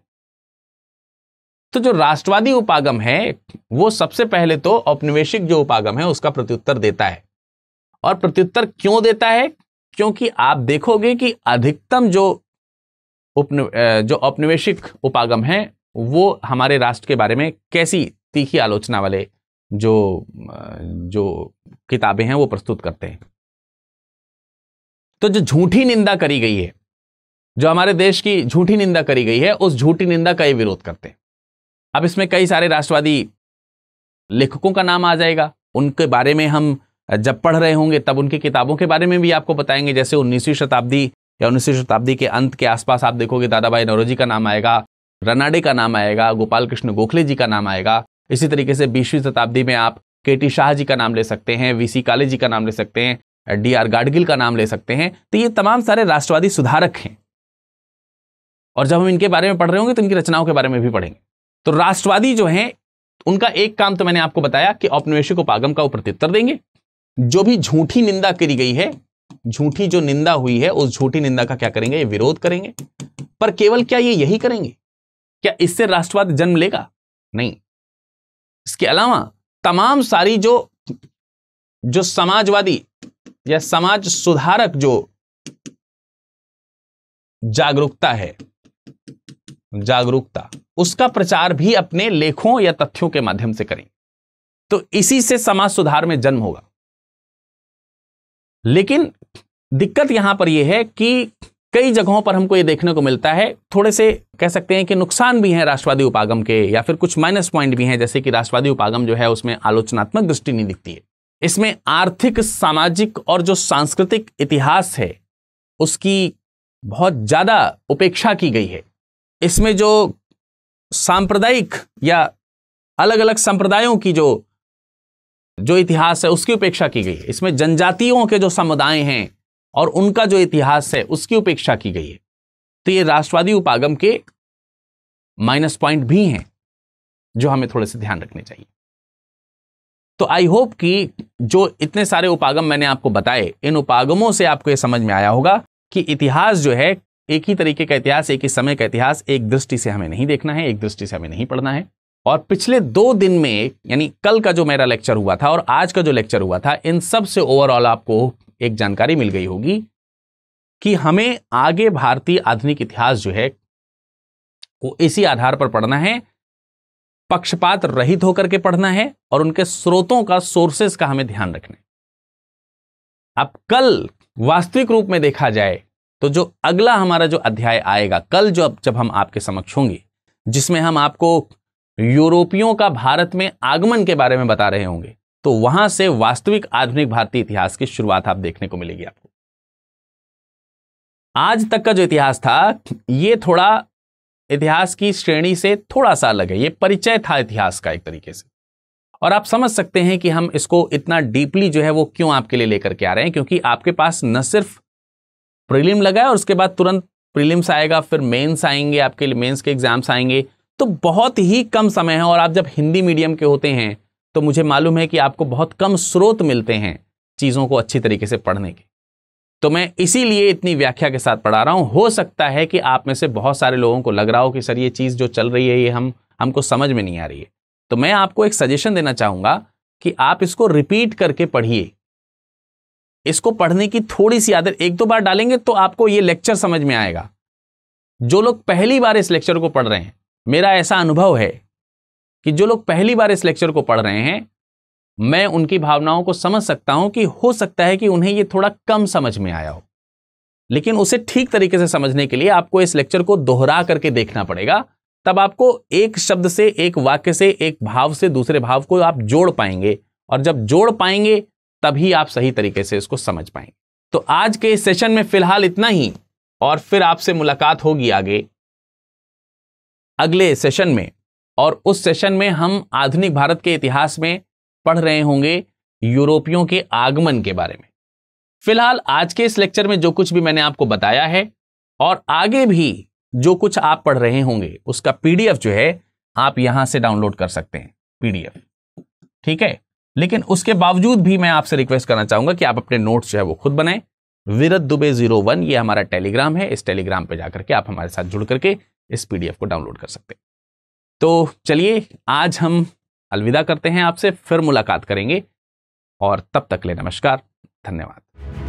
तो जो राष्ट्रवादी उपागम है वो सबसे पहले तो औपनिवेशिक जो उपागम है उसका प्रत्युत्तर देता है और प्रत्युत्तर क्यों देता है क्योंकि आप देखोगे कि अधिकतम जो उपन जो औपनिवेशिक उपागम है वो हमारे राष्ट्र के बारे में कैसी तीखी आलोचना वाले जो जो किताबें हैं वो प्रस्तुत करते हैं तो जो झूठी निंदा करी गई है जो हमारे देश की झूठी निंदा करी गई है उस झूठी निंदा का ये विरोध करते हैं अब इसमें कई सारे राष्ट्रवादी लेखकों का नाम आ जाएगा उनके बारे में हम जब पढ़ रहे होंगे तब उनकी किताबों के बारे में भी आपको बताएंगे जैसे उन्नीसवीं शताब्दी या उन्नीसवीं शताब्दी के अंत के आसपास आप देखोगे दादा भाई नौरोजी का नाम आएगा रनाडे का नाम आएगा गोपाल कृष्ण गोखले जी का नाम आएगा इसी तरीके से बीसवीं शताब्दी में आप के टी शाह जी का नाम ले सकते हैं वी सी काले जी का नाम ले सकते हैं डी आर गाडगिल का नाम ले सकते हैं तो ये तमाम सारे राष्ट्रवादी सुधारक हैं और जब हम इनके बारे में पढ़ रहे होंगे तो इनकी रचनाओं के बारे में भी पढ़ेंगे तो राष्ट्रवादी जो है उनका एक काम तो मैंने आपको बताया कि औपनिवेशिक उपागम का प्रत्युत्तर देंगे जो भी झूठी निंदा करी गई है झूठी जो निंदा हुई है उस झूठी निंदा का क्या करेंगे ये विरोध करेंगे पर केवल क्या ये यही करेंगे क्या इससे राष्ट्रवाद जन्म लेगा नहीं इसके अलावा तमाम सारी जो जो समाजवादी या समाज सुधारक जो जागरूकता है जागरूकता उसका प्रचार भी अपने लेखों या तथ्यों के माध्यम से करेंगे तो इसी से समाज सुधार में जन्म होगा लेकिन दिक्कत यहां पर यह है कि कई जगहों पर हमको ये देखने को मिलता है थोड़े से कह सकते हैं कि नुकसान भी हैं राष्ट्रवादी उपागम के या फिर कुछ माइनस पॉइंट भी हैं जैसे कि राष्ट्रवादी उपागम जो है उसमें आलोचनात्मक दृष्टि नहीं दिखती है इसमें आर्थिक सामाजिक और जो सांस्कृतिक इतिहास है उसकी बहुत ज़्यादा उपेक्षा की गई है इसमें जो सांप्रदायिक या अलग अलग संप्रदायों की जो जो इतिहास है उसकी उपेक्षा की गई है इसमें जनजातियों के जो समुदाय हैं और उनका जो इतिहास है उसकी उपेक्षा की गई है तो ये राष्ट्रवादी उपागम के माइनस पॉइंट भी हैं जो हमें थोड़े से ध्यान रखने चाहिए तो आई होप कि जो इतने सारे उपागम मैंने आपको बताए इन उपागमों से आपको यह समझ में आया होगा कि इतिहास जो है एक ही तरीके का इतिहास एक ही समय का इतिहास एक दृष्टि से हमें नहीं देखना है एक दृष्टि से हमें नहीं पढ़ना है और पिछले दो दिन में यानी कल का जो मेरा लेक्चर हुआ था और आज का जो लेक्चर हुआ था इन सब से ओवरऑल आपको एक जानकारी मिल गई होगी कि हमें आगे भारतीय आधुनिक इतिहास जो है वो इसी आधार पर पढ़ना है पक्षपात रहित होकर के पढ़ना है और उनके स्रोतों का सोर्सेस का हमें ध्यान रखना है अब कल वास्तविक रूप में देखा जाए तो जो अगला हमारा जो अध्याय आएगा कल जो जब हम आपके समक्ष होंगे जिसमें हम आपको यूरोपियों का भारत में आगमन के बारे में बता रहे होंगे तो वहां से वास्तविक आधुनिक भारतीय इतिहास की शुरुआत आप देखने को मिलेगी आपको आज तक का जो इतिहास था ये थोड़ा इतिहास की श्रेणी से थोड़ा सा अलग है ये परिचय था इतिहास का एक तरीके से और आप समझ सकते हैं कि हम इसको इतना डीपली जो है वो क्यों आपके लिए लेकर के आ रहे हैं क्योंकि आपके पास न सिर्फ प्रीलिम लगा है और उसके बाद तुरंत प्रीलिम्स आएगा फिर मेंस आएंगे आपके लिए मेंस के एग्जाम्स आएंगे तो बहुत ही कम समय है और आप जब हिंदी मीडियम के होते हैं तो मुझे मालूम है कि आपको बहुत कम स्रोत मिलते हैं चीज़ों को अच्छी तरीके से पढ़ने के तो मैं इसीलिए इतनी व्याख्या के साथ पढ़ा रहा हूँ हो सकता है कि आप में से बहुत सारे लोगों को लग रहा हो कि सर ये चीज़ जो चल रही है ये हम हमको समझ में नहीं आ रही है तो मैं आपको एक सजेशन देना चाहूंगा कि आप इसको रिपीट करके पढ़िए इसको पढ़ने की थोड़ी सी आदत एक दो बार डालेंगे तो आपको ये लेक्चर समझ में आएगा जो लोग पहली बार इस लेक्चर को पढ़ रहे हैं मेरा ऐसा अनुभव है कि जो लोग पहली बार इस लेक्चर को पढ़ रहे हैं मैं उनकी भावनाओं को समझ सकता हूं कि हो सकता है कि उन्हें यह थोड़ा कम समझ में आया हो लेकिन उसे ठीक तरीके से समझने के लिए आपको इस लेक्चर को दोहरा करके देखना पड़ेगा तब आपको एक शब्द से एक वाक्य से एक भाव से दूसरे भाव को आप जोड़ पाएंगे और जब जोड़ पाएंगे तभी आप सही तरीके से इसको समझ पाएंगे तो आज के इस सेशन में फिलहाल इतना ही और फिर आपसे मुलाकात होगी आगे अगले सेशन में और उस सेशन में हम आधुनिक भारत के इतिहास में पढ़ रहे होंगे यूरोपियों के आगमन के बारे में फिलहाल आज के इस लेक्चर में जो कुछ भी मैंने आपको बताया है और आगे भी जो कुछ आप पढ़ रहे होंगे उसका पीडीएफ जो है आप यहां से डाउनलोड कर सकते हैं पीडीएफ ठीक है लेकिन उसके बावजूद भी मैं आपसे रिक्वेस्ट करना चाहूंगा कि आप अपने नोट्स जो है वो खुद बनाएं विरत दुबे जीरो वन ये हमारा टेलीग्राम है इस टेलीग्राम पे जाकर के आप हमारे साथ जुड़ करके इस पीडीएफ को डाउनलोड कर सकते हैं तो चलिए आज हम अलविदा करते हैं आपसे फिर मुलाकात करेंगे और तब तक ले नमस्कार धन्यवाद